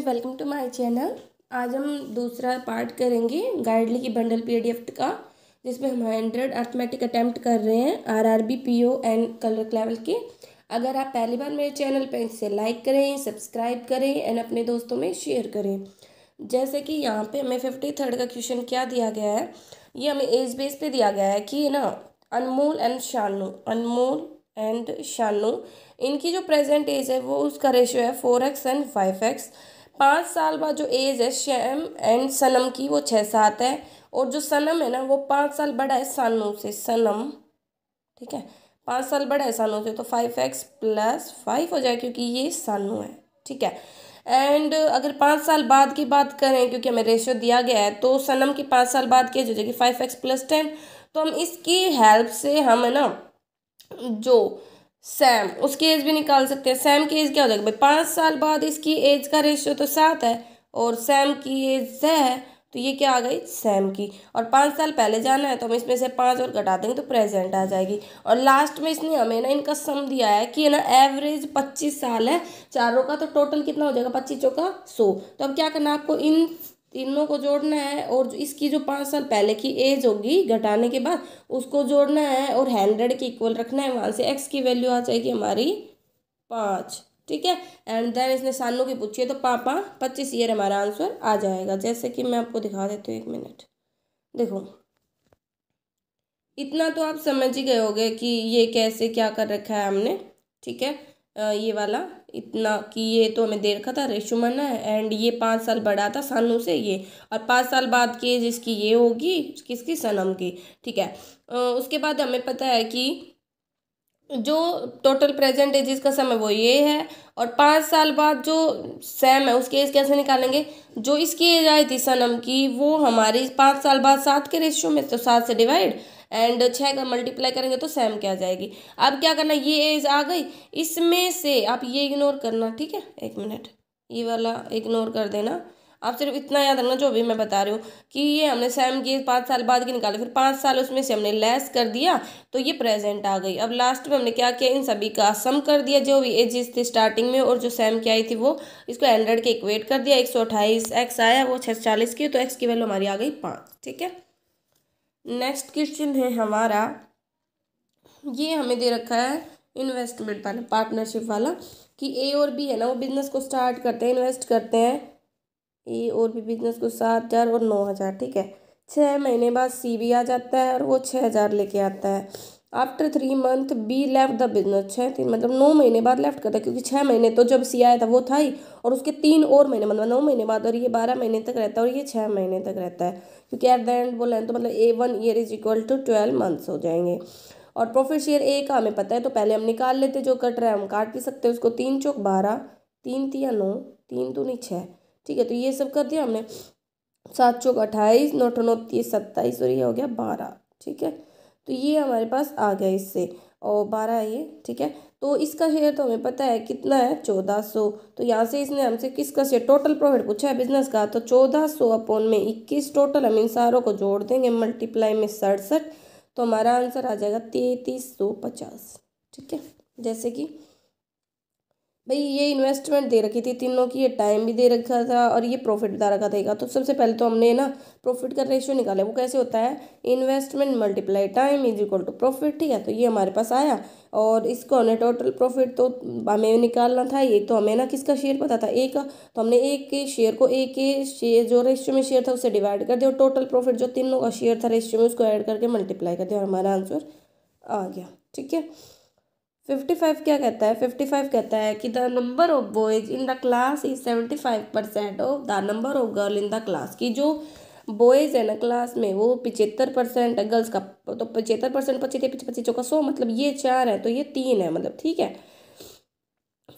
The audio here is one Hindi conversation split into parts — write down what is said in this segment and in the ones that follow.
Friends welcome to my channel आज हम दूसरा पार्ट करेंगे गाइडली की बंडल पीडीएफ का जिसमें हम हंड्रेड अर्थमेटिक अटैम्प्ट कर रहे हैं RRB PO and clerk level के अगर आप पहली बार मेरे चैनल पर इसे लाइक करें सब्सक्राइब करें एंड अपने दोस्तों में शेयर करें जैसे कि यहाँ पे हमें फिफ्टी थर्ड का क्वेश्चन क्या दिया गया है ये हमें एज बेस पर दिया गया है कि ना अनमोल एंड शानू अनमोल एंड शानू इनकी जो प्रेजेंट एज है वो उसका रेशियो है four x and five x पाँच साल बाद जो एज है श्याम एंड सनम की वो छः सात है और जो सनम है ना वो पाँच साल बड़ा है सानू से सनम ठीक है पाँच साल बड़ा है सानू से तो फाइव एक्स प्लस फाइव हो जाए क्योंकि ये सानू है ठीक है एंड अगर पाँच साल बाद की बात करें क्योंकि हमें रेशियो दिया गया है तो सनम की पाँच साल बाद की हो जाएगी फाइव एक्स प्लस टेन तो हम इसकी हेल्प से हम है ना जो सैम उसकी एज भी निकाल सकते हैं सैम की एज क्या हो जाएगी भाई पाँच साल बाद इसकी एज का रेशियो तो सात है और सैम की एज छः है तो ये क्या आ गई सैम की और पाँच साल पहले जाना है तो हम इसमें से पाँच और घटा देंगे तो प्रेजेंट आ जाएगी और लास्ट में इसने हमें ना इनका सम दिया है कि ना एवरेज पच्चीस साल है चारों का तो टोटल कितना हो जाएगा पच्चीसों का सौ तो अब क्या करना आपको इन तीनों को जोड़ना है और इसकी जो पाँच साल पहले की एज होगी घटाने के बाद उसको जोड़ना है और हंड्रेड के इक्वल रखना है वहाँ से एक्स की वैल्यू आ जाएगी हमारी पाँच ठीक है एंड देन इसने सानू की पूछी है तो पापा पच्चीस ईयर हमारा आंसर आ जाएगा जैसे कि मैं आपको दिखा देती हूँ एक मिनट देखो इतना तो आप समझ ही गए होगे कि ये कैसे क्या कर रखा है हमने ठीक है ये वाला इतना कि ये तो हमें दे रखा था रेशुमन है एंड ये पाँच साल बड़ा था सनू से ये और पाँच साल बाद के जिसकी ये होगी किसकी सनम की ठीक है उसके बाद हमें पता है कि जो टोटल प्रेजेंट एज का समय वो ये है और पाँच साल बाद जो सैम है उसकी एज कैसे निकालेंगे जो इसकी एज आई थी सनम की वो हमारी पाँच साल बाद सात के रेशियो में तो सात से डिवाइड एंड छः का मल्टीप्लाई करेंगे तो सेम क्या आ जाएगी अब क्या करना ये एज आ गई इसमें से आप ये इग्नोर करना ठीक है एक मिनट ये वाला इग्नोर कर देना आप सिर्फ इतना याद रखना जो भी मैं बता रही हूँ कि ये हमने सेम किए पाँच साल बाद की निकाले फिर पाँच साल उसमें से हमने लेस कर दिया तो ये प्रेजेंट आ गई अब लास्ट में हमने क्या किया इन सभी का सम कर दिया जो भी एजेस थे स्टार्टिंग में और जो सेम की आई थी वो इसको हंड्रेड के इक्वेट कर दिया एक सौ अट्ठाईस एक्स आया वो छः चालीस की तो एक्स की वैल्यू हमारी आ गई पाँच ठीक है नेक्स्ट क्वेश्चन है हमारा ये हमें दे रखा है इन्वेस्टमेंट वाला पार्टनरशिप वाला कि ए और बी है ना वो बिजनेस को स्टार्ट करते हैं इन्वेस्ट करते हैं ए और बी बिजनेस को सात हज़ार और नौ हज़ार ठीक है छः महीने बाद सी भी आ जाता है और वो छः हज़ार लेके आता है after three month B left the business छः तीन मतलब नौ महीने बाद लेफ्ट करता क्योंकि छः महीने तो जब सी आया था वो था ही और उसके तीन और महीने मतलब नौ महीने बाद और ये बारह महीने तक रहता है और ये छः महीने तक रहता है क्योंकि एट द एंड बोले तो मतलब a one year is equal to twelve months हो जाएंगे और प्रॉफिट शेयर ए का हमें पता है तो पहले हम निकाल लेते जो कट रहा है हम काट भी सकते हैं उसको तीन चौक बारह तीन तीन नौ तीन दो नहीं छः ठीक है तो ये सब कर दिया हमने सात चौक अट्ठाईस नौ अठनौ तीस सत्ताईस और ये हो गया बारह ठीक है तो ये हमारे पास आ गया इससे और बारह है ये ठीक है तो इसका शेयर तो हमें पता है कितना है चौदह सौ तो यहाँ से इसने हमसे किसका शेयर टोटल प्रॉफिट पूछा है बिजनेस का तो चौदह सौ अपॉन में इक्कीस टोटल हम इन सारों को जोड़ देंगे मल्टीप्लाई में सड़सठ तो हमारा आंसर आ जाएगा तैंतीस सौ पचास ठीक है जैसे कि भाई ये इन्वेस्टमेंट दे रखी थी तीनों की ये टाइम भी दे रखा था और ये प्रॉफिट बता रखा था तो सबसे पहले तो हमने ना प्रॉफिट का रेशियो निकाला वो कैसे होता है investment multiply time is equal to profit ठीक है तो ये हमारे पास आया और इसको हमने टोटल प्रॉफिट तो हमें निकालना था ये तो हमें ना किसका शेयर पता था एक तो हमने एक के शेयर को एक के शेयर जो रेशियो में शेयर था उसे डिवाइड कर दिया और टोटल प्रॉफिट जो तीनों का शेयर था रेशियो में उसको ऐड करके मल्टीप्लाई कर दिया और हमारा आंसर आ गया ठीक है फिफ्टी फाइव क्या कहता है फिफ्टी फाइव कहता है कि the number of boys in the class is seventy five percent of the number of girl in the class की जो बॉयज़ है ना क्लास में वो पिचहत्तर परसेंट गर्ल्स का तो पचहत्तर परसेंट पच्चीस पच्चीस चौका सौ मतलब ये चार है तो ये तीन है मतलब ठीक है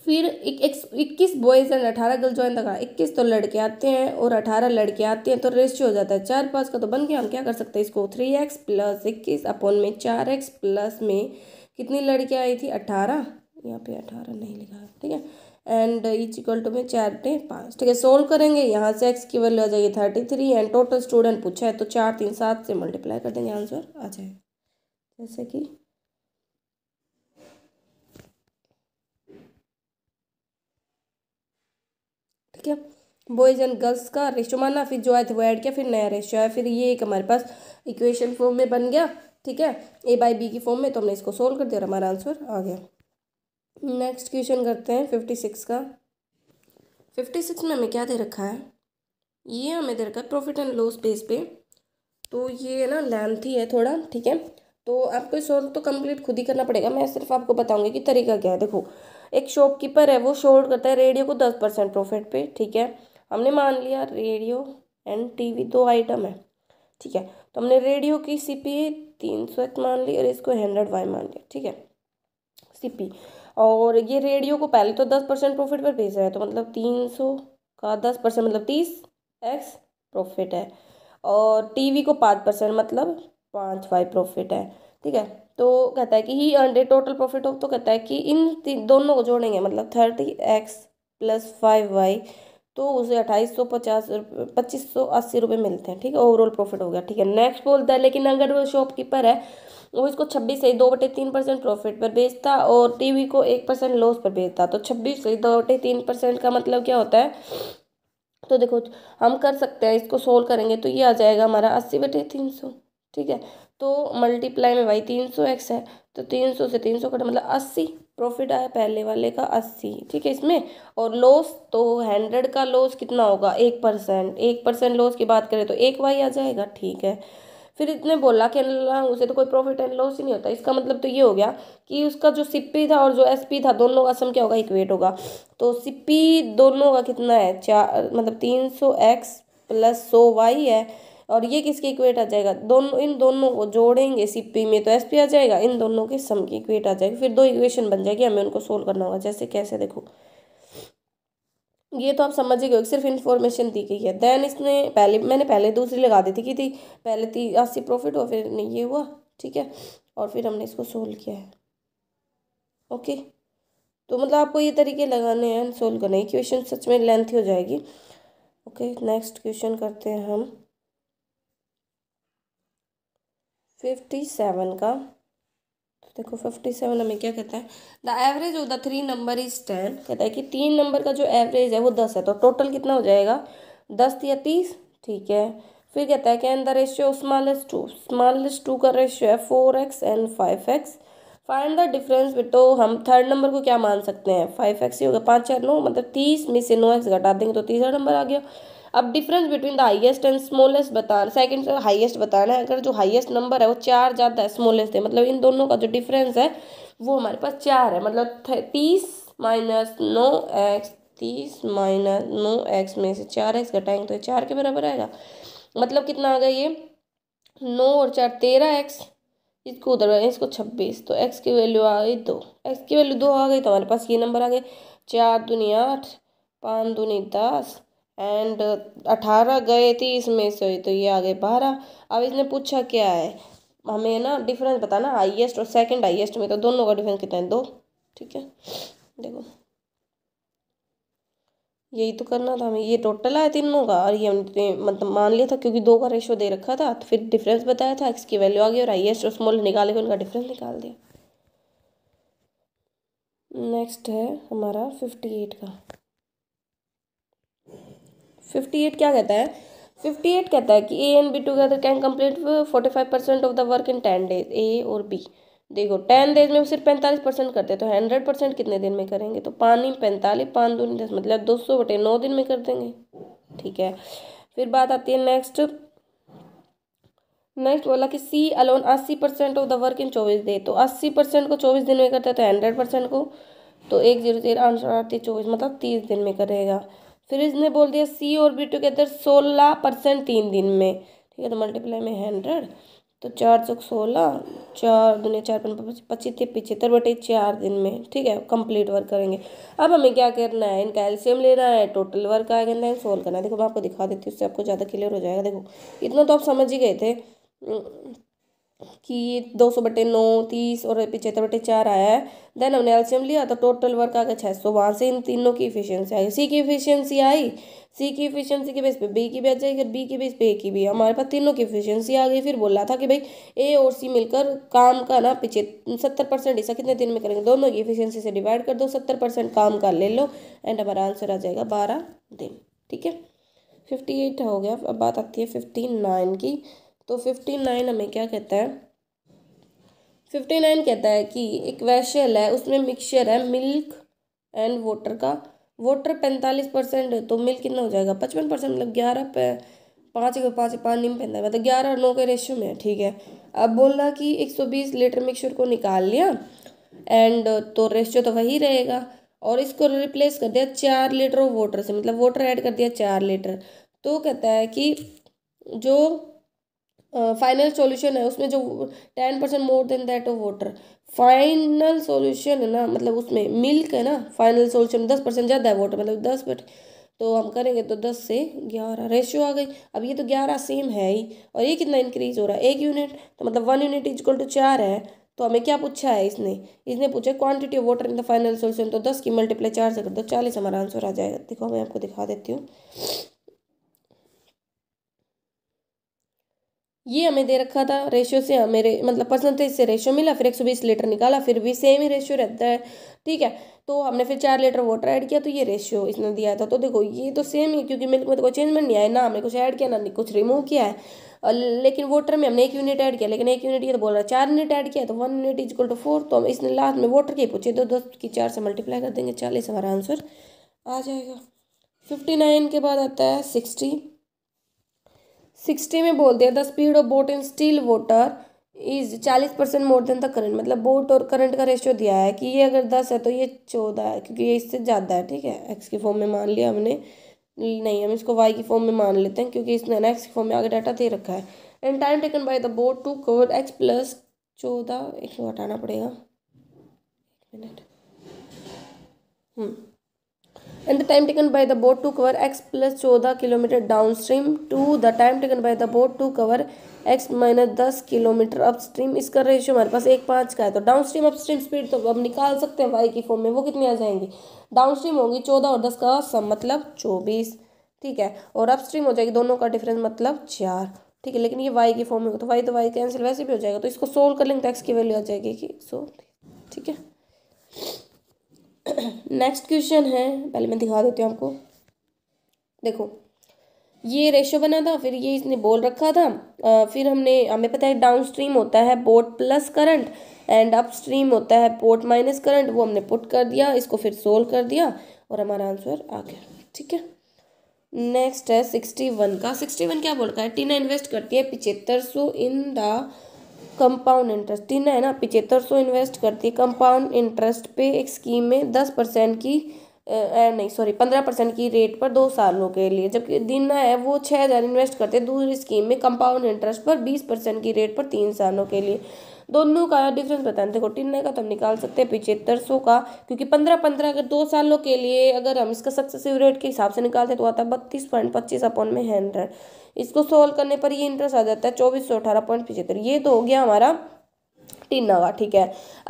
फिर एक इक्कीस बॉयज़ एंड अठारह गर्ल ज्वाइन था इक्कीस तो लड़के आते हैं और अठारह लड़के आते हैं तो रेस्ट हो जाता है चार पाँच का तो बन गया हम क्या कर सकते हैं इसको थ्री एक्स प्लस इक्कीस अपॉन में चार एक्स प्लस में कितनी लड़कियाँ आई थी अट्ठारह यहाँ पे अठारह नहीं लिखा ठीक है एंड इच इक्वल टू में चार टे पाँच ठीक है सोल्व करेंगे यहाँ से एक्स की वैल्यू आ जाएगी thirty three and total student पूछा है तो चार तीन सात से मल्टीप्लाई कर देंगे आंसर आ जाए जैसे कि ठीक है बॉयज़ एंड गर्ल्स का रेशो माना फिर जो आए थे वो ऐड किया फिर नया रेशो है फिर ये एक हमारे पास इक्वेशन फॉर्म में बन गया ठीक है ए बाई बी की फॉर्म में तो हमने इसको सोल्व कर दिया हमारा आंसर आ गया नेक्स्ट क्वेश्चन करते हैं फिफ्टी सिक्स का फिफ्टी सिक्स में हमें क्या दे रखा है ये हमें दे रखा है प्रॉफिट एंड लॉस बेस पे तो ये ना लेंथ ही है थोड़ा ठीक है तो आपको सोल्व तो कंप्लीट खुद ही करना पड़ेगा मैं सिर्फ आपको बताऊंगी कि तरीका क्या है देखो एक शॉपकीपर है वो शोल्ड करता है रेडियो को दस परसेंट प्रॉफिट पे ठीक है हमने मान लिया रेडियो एंड टीवी दो आइटम है ठीक है तो हमने रेडियो की सीपी तीन सौ एक्स मान लिया और इसको हंड्रेड वाई मान लिया ठीक है सीपी और ये रेडियो को पहले तो दस परसेंट प्रॉफिट पर भेजा है तो मतलब तीन सौ का दस परसेंट मतलब तीस एक्स प्रॉफिट है और टीवी को पाँच परसेंट मतलब पाँच वाई प्रॉफिट है ठीक है तो कहता है कि ही अंडे टोटल प्रॉफिट ऑफ तो कहता है कि इन दोनों को जोड़ेंगे मतलब thirty x plus five y तो उसे अट्ठाईस सौ पचास रुपये पच्चीस सौ अस्सी रुपये मिलते हैं ठीक है ओवरऑल प्रॉफिट हो गया ठीक है नेक्स्ट बोलता है लेकिन अगर वो शॉपकीपर है वो इसको छब्बीस से दो बटे तीन परसेंट प्रॉफिट पर बेचता और टीवी को एक परसेंट लॉस पर बेचता तो छब्बीस से दो बटे तीन परसेंट का मतलब क्या होता है तो देखो हम कर सकते हैं इसको सोल्व करेंगे तो ये आ जाएगा हमारा अस्सी बटे तीन सौ ठीक है तो मल्टीप्लाई में भाई तीन सौ एक्स है तो तीन सौ से तीन सौ कट मतलब अस्सी प्रॉफिट आया पहले वाले का अस्सी ठीक है इसमें और लॉस तो हंड्रेड का लॉस कितना होगा एक परसेंट एक परसेंट लॉस की बात करें तो एक वाई आ जाएगा ठीक है फिर इतने बोला कि अल्लाह उसे तो कोई प्रॉफिट एंड लॉस ही नहीं होता इसका मतलब तो ये हो गया कि उसका जो सिप्पी था और जो एसपी था दोनों का सम क्या होगा इक्वेट होगा तो सिप्पी दोनों का कितना है चार मतलब तीन सौ एक्स प्लस सौ वाई है और ये किसके इक्वेट आ जाएगा दोनों इन दोनों को जोड़ेंगे सीपी में तो एस पी आ जाएगा इन दोनों के सम की इक्वेट आ जाएगी फिर दो इक्वेशन बन जाएगी हमें उनको सोल्व करना होगा जैसे कैसे देखो ये तो आप समझ गए सिर्फ इन्फॉर्मेशन दी गई है देन इसने पहले मैंने पहले दूसरी लगा दी थी कि थी पहले थी अस्सी प्रॉफिट हो फिर नहीं ये हुआ ठीक है और फिर हमने इसको सोल्व किया है ओके तो मतलब आपको ये तरीके लगाने हैं सोल्व करने क्वेश्चन सच में लेंथ हो जाएगी ओके नेक्स्ट क्वेश्चन करते हैं हम फिफ्टी सेवन का तो देखो फिफ्टी सेवन हमें क्या कहता है the average of the three number is ten कहता है कि तीन नंबर का जो एवरेज है वो दस है तो टोटल कितना हो जाएगा दस या तीस ठीक है फिर कहता है can the ratio smallest two smallest two का रेशियो है four x and five x find the difference between तो हम थर्ड नंबर को क्या मान सकते हैं फाइव एक्स ही होगा पाँच चार नौ मतलब तीस में से नौ एक्स घटा देंगे तो तीसरा नंबर आ गया अब difference between the highest and smallest बताना सेकंड से हाईएस्ट बताना है अगर जो हाईएस्ट नंबर है वो चार ज़्यादा है स्मॉलेस्ट है मतलब इन दोनों का जो डिफरेंस है वो हमारे पास चार है मतलब तीस माइनस नौ एक्स तीस माइनस नौ एक्स में से चार एक्स घटाएंगे तो चार के बराबर आएगा मतलब कितना आ गया ये नौ और चार तेरह एक्स इसको उधर इसको छब्बीस तो एक्स की वैल्यू आ गई दो एक्स की वैल्यू दो आ गई तो हमारे पास ये नंबर आ गए चार दूनी आठ पाँच दूनी दस एंड uh, अठारह गए थी इसमें से तो ये आ गए बारह अब इसने पूछा क्या है हमें ना डिफरेंस ना हाईएस्ट और सेकंड हाइएस्ट में तो दोनों का डिफरेंस कितना है दो ठीक है देखो यही तो करना था हमें ये टोटल आया तीनों का और ये हमने मतलब मान लिया था क्योंकि दो का रेशो दे रखा था तो फिर डिफरेंस बताया था एक्स की वैल्यू आ गई और हाईएस्ट और स्मॉल निकाले के उनका डिफरेंस निकाल दिया नेक्स्ट है हमारा फिफ्टी एट का फिफ्टी एट क्या कहता है फिफ्टी एट कहता है कि A and B together can complete forty five percent of the work in ten days A और बी देखो टेन डेज में सिर्फ पैंतालीस परसेंट करते हैं तो हंड्रेड परसेंट कितने दिन में करेंगे तो पानी पैंतालीस पाँच दो दस मतलब दो सौ बटे नौ दिन में कर देंगे ठीक है फिर बात आती है नेक्स्ट नेक्स्ट बोला कि सी अलोन अस्सी percent of the work in चौबीस डे तो अस्सी परसेंट को चौबीस दिन में करते तो हंड्रेड परसेंट को तो एक जीरो जीरो आंसर आती है चौबीस मतलब तीस दिन में करेगा फिर इसने बोल दिया सी और बी टुगेदर सोलह परसेंट तीन दिन में ठीक है तो मल्टीप्लाई में हंड्रेड तो चार सौ सोलह चार दुनिया चार पच्चीस पच्चीस पिचहत्तर बटे चार दिन में ठीक है कंप्लीट वर्क करेंगे अब हमें क्या करना है इनका एल्शियम लेना है टोटल वर्क आएगा ना सोल्व करना है देखो मैं आपको दिखा देती हूँ उससे आपको ज़्यादा क्लियर हो जाएगा देखो इतना तो आप समझ ही गए थे कि दो सौ बटे नौ तीस और पिछहत्तर बटे चार आया है देन हमने एल्शियम लिया तो टोटल वर्क आ गया छः सौ वहाँ से इन तीनों की इफिशियंसी आई सी की इफिशियंसी आई सी की इफिशियंसी के बेस पे बी की भी आ जाएगी फिर बी के बेस पे ए की भी हमारे पास तीनों की इफिशियंसी आ गई फिर बोला था कि भाई ए और सी मिलकर काम का ना पिछे सत्तर परसेंट ऐसा कितने दिन में करेंगे दोनों की इफिशियंसी से डिवाइड कर दो सत्तर परसेंट काम का ले लो एंड हमारा आंसर आ जाएगा बारह दिन ठीक है फिफ्टी एट हो गया अब बात आती है फिफ्टी नाइन की तो फिफ्टी नाइन हमें क्या कहता है फिफ्टी नाइन कहता है कि एक वैशल है उसमें मिक्सचर है मिल्क एंड वाटर का वाटर पैंतालीस परसेंट तो मिल्क कितना हो जाएगा पचपन परसेंट मतलब ग्यारह पे पाँच पाँच पानी में पैंतालीस मतलब ग्यारह नौ के रेशियो में है ठीक है अब बोल रहा कि एक सौ बीस लीटर मिक्सचर को निकाल लिया एंड तो रेशियो तो वही रहेगा और इसको रिप्लेस कर दिया चार लीटर वाटर से मतलब वाटर ऐड कर दिया चार लीटर तो कहता है कि जो फाइनल सॉल्यूशन है उसमें जो ten percent more than that of water final solution है ना मतलब उसमें मिल्क है ना फाइनल सॉल्यूशन दस परसेंट ज़्यादा है वाटर मतलब दस पर तो हम करेंगे तो दस से ग्यारह रेशियो आ गई अब ये तो ग्यारह सेम है ही और ये कितना इंक्रीज हो रहा है एक यूनिट तो मतलब one unit is equal to चार है तो हमें क्या पूछा है इसने इसने पूछा quantity of water in the final solution तो दस की मल्टीप्लाई चार से कर दो चालीस हमारा आंसर आ जाएगा देखो मैं आपको दिखा देती हूँ ये हमें दे रखा था रेशियो से हमें रे, मतलब परसेंटेज से रेशियो मिला फिर एक सौ बीस लीटर निकाला फिर भी सेम ही रेशियो रहता है ठीक है तो हमने फिर चार लीटर वाटर ऐड किया तो ये रेशियो इसने दिया था तो देखो ये तो सेम ही क्योंकि मिल्क में तो कोई चेंजमेंट नहीं आया ना हमने कुछ ऐड किया ना कुछ रिमूव किया है लेकिन वाटर में हमने एक यूनिट ऐड किया लेकिन एक यूनिट ये तो बोल रहा है चार यूनिट ऐड किया तो one unit is equal to four तो हम इसने लास्ट में वाटर के पूछे तो दस की चार से मल्टीप्लाई कर देंगे चालीस हमारा आंसर आ जाएगा फिफ्टी नाइन के बाद आता है सिक्सटी सिक्सटी में बोलते हैं the speed of boat in still water is चालीस percent more than the current मतलब बोट और करंट का रेशियो दिया है कि ये अगर दस है तो ये चौदह है क्योंकि ये इससे ज़्यादा है ठीक है एक्स की फॉर्म में मान लिया हमने नहीं हम इसको वाई की फॉर्म में मान लेते हैं क्योंकि इसने ना एक्स की फॉर्म में आगे डाटा दे रखा है and time taken by the boat to cover x plus चौदह एक हटाना पड़ेगा एक minute hmm the time taken by the boat to cover x plus चौदह kilometre downstream to the time taken by the boat to cover x minus दस किलोमीटर अपस्ट्रीम इसका रेशियो हमारे पास एक पाँच का है तो डाउनस्ट्रीम अपस्ट्रीम स्पीड तो अब निकाल सकते हैं वाई की फॉर्म में वो कितनी आ जाएंगी डाउनस्ट्रीम होगी चौदह और दस का सम मतलब चौबीस ठीक है और अपस्ट्रीम हो जाएगी दोनों का डिफरेंस मतलब चार ठीक है लेकिन ये वाई की फॉर्म में होगा तो वाई तो वाई कैंसिल वैसे भी हो जाएगा तो इसको सोल्व कर लेंगे तो एक्स की वैल्यू आ जाएगी कि सो ठीक है नेक्स्ट क्वेश्चन है पहले मैं दिखा देती हूँ आपको देखो ये रेशो बना था फिर ये इसने बोल रखा था आ, फिर हमने हमें पता है डाउन स्ट्रीम होता है boat plus current and upstream होता है पोर्ट माइनस करंट वो हमने पुट कर दिया इसको फिर सोल्व कर दिया और हमारा आंसर आ गया ठीक है नेक्स्ट है सिक्सटी वन का सिक्सटी वन क्या बोल रहा है टीना इन्वेस्ट करती है पिछहत्तर सौ इन द कंपाउंड इंटरेस्ट तीन है ना पिचहत्तर सौ इन्वेस्ट करती है कंपाउंड इंटरेस्ट पे एक स्कीम में दस परसेंट की ए, नहीं सॉरी पंद्रह परसेंट की रेट पर दो सालों के लिए जबकि दीना है वो छः हज़ार इन्वेस्ट करते हैं दूसरी स्कीम में कंपाउंड इंटरेस्ट पर बीस परसेंट की रेट पर तीन सालों के लिए दोनों का डिफरेंस बताए देखो टिन्ना का तो हम निकाल सकते हैं पिचहत्तर सौ का क्योंकि पंद्रह पंद्रह अगर दो सालों के लिए अगर हम इसका सक्सेसिव रेट के हिसाब से निकालते तो आता है बत्तीस पॉइंट पच्चीस अपॉन में हंड्रेड इसको सोल्व करने पर ये इंटरेस्ट आ जाता है चौबीस सौ अठारह पॉइंट पिछहत्तर ये तो हो गया हमारा टीना का ठीक है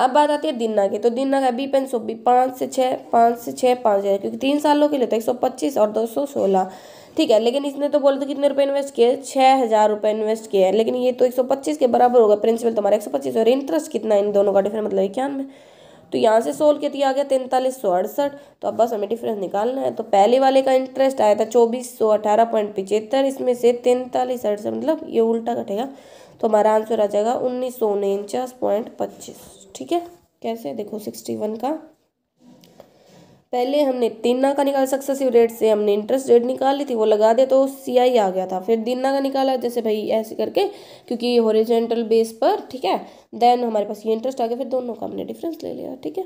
अब बात आती है दिना की तो दिना का बी पेन सौ बी पाँच से छः पाँच से छः पाँच हज़ार क्योंकि तीन सालों के लिए तो एक सौ पच्चीस और दो सौ सोलह ठीक है लेकिन इसने तो बोला था कितने रुपए इन्वेस्ट किए छः हज़ार रुपये इन्वेस्ट किए हैं लेकिन ये तो एक सौ पच्चीस के बराबर होगा प्रिंसिपल तुम्हारा एक सौ पच्चीस और इंटरेस्ट कितना इन दोनों का डिफरेंस मतलब इक्यानवे तो यहाँ से सोल्व कितनी आ गया तैंतालीस सौ अड़सठ तो अब बस हमें डिफरेंस निकालना है तो पहले वाले का इंटरेस्ट आया था चौबीस सौ अठारह पॉइंट पिचहत्तर इसमें से तैंतालीस अड़सठ मतलब ये उल्टा कटेगा तो हमारा आंसर आ जाएगा उन्नीस सौ उनचास पॉइंट पच्चीस ठीक है कैसे देखो सिक्सटी वन का पहले हमने तीन ना का निकाला सक्सेसिव रेट से हमने इंटरेस्ट रेट निकाली थी वो लगा दे तो सी आई आ गया था फिर दिन ना का निकाला जैसे भाई ऐसे करके क्योंकि ओरिजेंटल बेस पर ठीक है देन हमारे पास ये इंटरेस्ट आ गया फिर दोनों का हमने डिफरेंस ले लिया ठीक है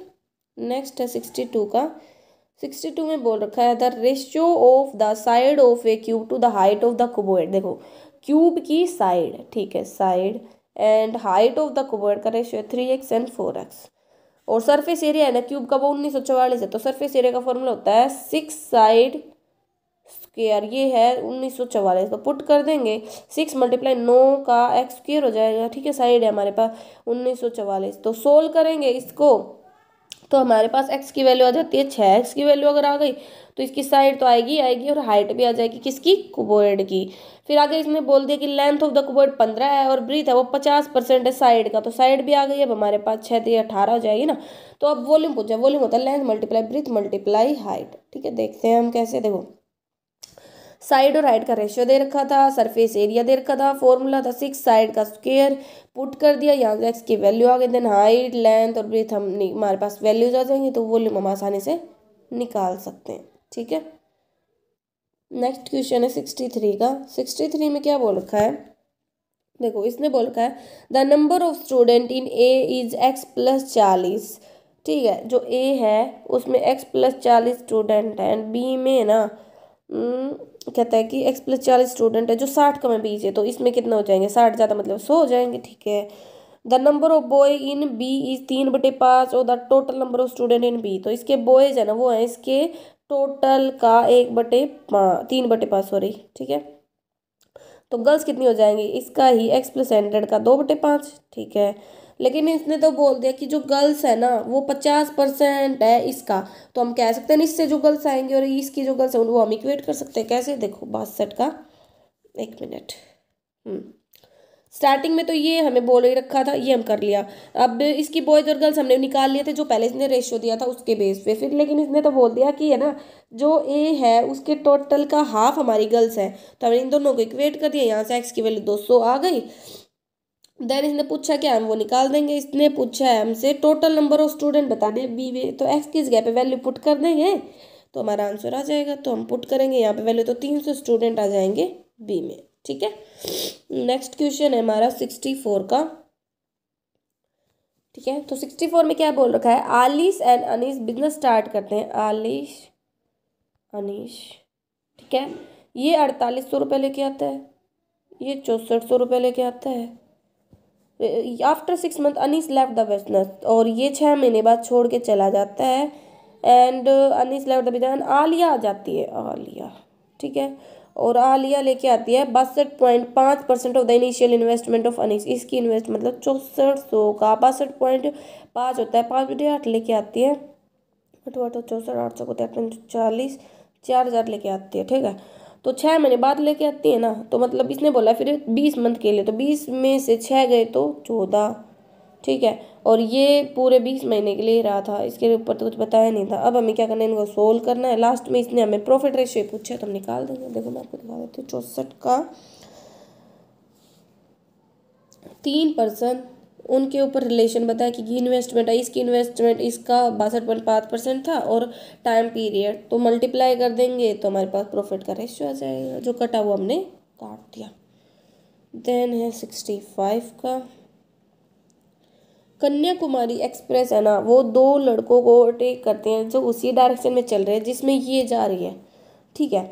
नेक्स्ट है सिक्सटी टू का सिक्सटी टू में बोल रखा है the ratio of the side of a cube to the height of the cuboid देखो क्यूब की साइड ठीक है side and height of the cuboid का रेशियो है three x and four x और सरफेस एरिया है ना क्यूब का वो उन्नीस है तो सरफेस एरिया का फॉर्मूला होता है सिक्स साइड स्क्र ये है उन्नीस सौ चवालीस तो पुट कर देंगे सिक्स मल्टीप्लाई नौ का एक्स स्क्र हो जाएगा ठीक है साइड है हमारे पास उन्नीस सौ चवालीस तो सोल्व करेंगे इसको तो हमारे पास एक्स की वैल्यू आ जाती है छः एक्स की वैल्यू अगर आ गई तो इसकी साइड तो आएगी आएगी और हाइट भी आ जाएगी किसकी कुबोर्ड की फिर आगे इसने बोल दिया कि लेंथ ऑफ द कुबोर्ड पंद्रह है और ब्रीथ है वो पचास परसेंट है साइड का तो साइड भी आ गई अब हमारे पास छः थी अठारह हो जाएगी ना तो अब वॉल्यूम पूछा वॉल्यूम होता है length multiply breadth multiply height ठीक है देखते हैं हम कैसे देखो साइड और हाइट का रेशियो दे रखा था सरफेस एरिया दे रखा था फॉर्मूला था सिक्स साइड का स्क्वेयर पुट कर दिया यहाँ से एक्स की वैल्यू आ गई देन हाइट लेंथ और ब्रेथ हम हमारे पास वैल्यूज आ जाएंगे तो वो हम आसानी से निकाल सकते हैं ठीक है नेक्स्ट क्वेश्चन है सिक्सटी थ्री का सिक्सटी थ्री में क्या बोल रखा है देखो इसने बोल रखा है the number of student in A is x plus चालीस ठीक है जो ए है उसमें एक्स प्लस चालीस स्टूडेंट हैं बी में ना न, हम्म, कहता है कि एक्स प्लस चालीस स्टूडेंट है जो साठ का में बीच है तो इसमें कितना हो जाएंगे साठ ज़्यादा मतलब सौ हो जाएंगे ठीक है the number of boy in B is तीन बटे पाँच और the total number of student in B तो इसके बॉयज है ना वो हैं इसके टोटल का एक बटे पाँच तीन बटे पाँच सॉरी ठीक है तो गर्ल्स कितनी हो जाएंगी इसका ही एक्स प्लस हंड्रेड का दो बटे पाँच ठीक है लेकिन इसने तो बोल दिया कि जो गर्ल्स है ना वो पचास परसेंट है इसका तो हम कह सकते हैं इससे जो गर्ल्स आएंगे और इसकी जो गर्ल्स है वो हम इक्वेट कर सकते हैं कैसे देखो बासठ का एक मिनट हम्म। स्टार्टिंग में तो ये हमें बोल ही रखा था ये हम कर लिया अब इसकी बॉयज और गर्ल्स हमने निकाल लिए थे जो पहले इसने रेशियो दिया था उसके बेस पे फिर लेकिन इसने तो बोल दिया कि है ना जो ए है उसके टोटल का हाफ हमारी गर्ल्स है तो हमने इन दोनों को इक्वेट कर दिया यहाँ से एक्स की वैल्यू सौ आ गई देन इसने पूछा क्या हम वो निकाल देंगे इसने पूछा है हमसे टोटल नंबर ऑफ स्टूडेंट बताने बी में तो एक्स किस जगह पे वैल्यू पुट कर देंगे तो हमारा आंसर आ जाएगा तो हम पुट करेंगे यहाँ पे वैल्यू तो तीन सौ स्टूडेंट आ जाएंगे बी में ठीक है नेक्स्ट क्वेश्चन है हमारा सिक्सटी फोर का ठीक है तो सिक्सटी फोर में क्या बोल रखा है Alice and Anish business start करते हैं आलिश अनीश ठीक है ये अड़तालीस सौ रुपये लेके आता है ये चौंसठ सौ रुपये लेके आता है after six month Anish left the business और ये छः महीने बाद छोड़ के चला जाता है and Anish left the business Aaliya आ जाती है आलिया ठीक है और आलिया लेके आती है बासठ पॉइंट पाँच percent of the initial investment of Anish इसकी इन्वेस्ट मतलब चौंसठ सौ का बासठ पॉइंट पाँच होता है पाँच बटे आठ लेके आती है अठवा अठवा तो चौसठ आठ सौ को तिरपन तो चालीस चार हज़ार लेके आती है ठीक है तो छः महीने बाद लेके आती है ना तो मतलब इसने बोला फिर बीस मंथ के लिए तो बीस में से छः गए तो चौदह ठीक है और ये पूरे बीस महीने के लिए रहा था इसके ऊपर तो कुछ बताया नहीं था अब हमें क्या करना है इनको सोल्व करना है लास्ट में इसने हमें प्रॉफिट रेशियो पूछा तो हम निकाल देंगे देखो मैं आपको दिखा देती हूँ चौंसठ का तीन परसेंट उनके ऊपर रिलेशन बताया कि इन्वेस्टमेंट है इसकी इन्वेस्टमेंट इसका बासठ पॉइंट पाँच परसेंट था और टाइम पीरियड तो मल्टीप्लाई कर देंगे तो हमारे पास प्रॉफिट का रेशियो आ जाएगा जो कटा हुआ हमने काट दिया देन है सिक्सटी फाइव का कन्याकुमारी एक्सप्रेस है ना वो दो लड़कों को ओवरटेक करते हैं जो उसी डायरेक्शन में चल रहे हैं जिसमें ये जा रही है ठीक है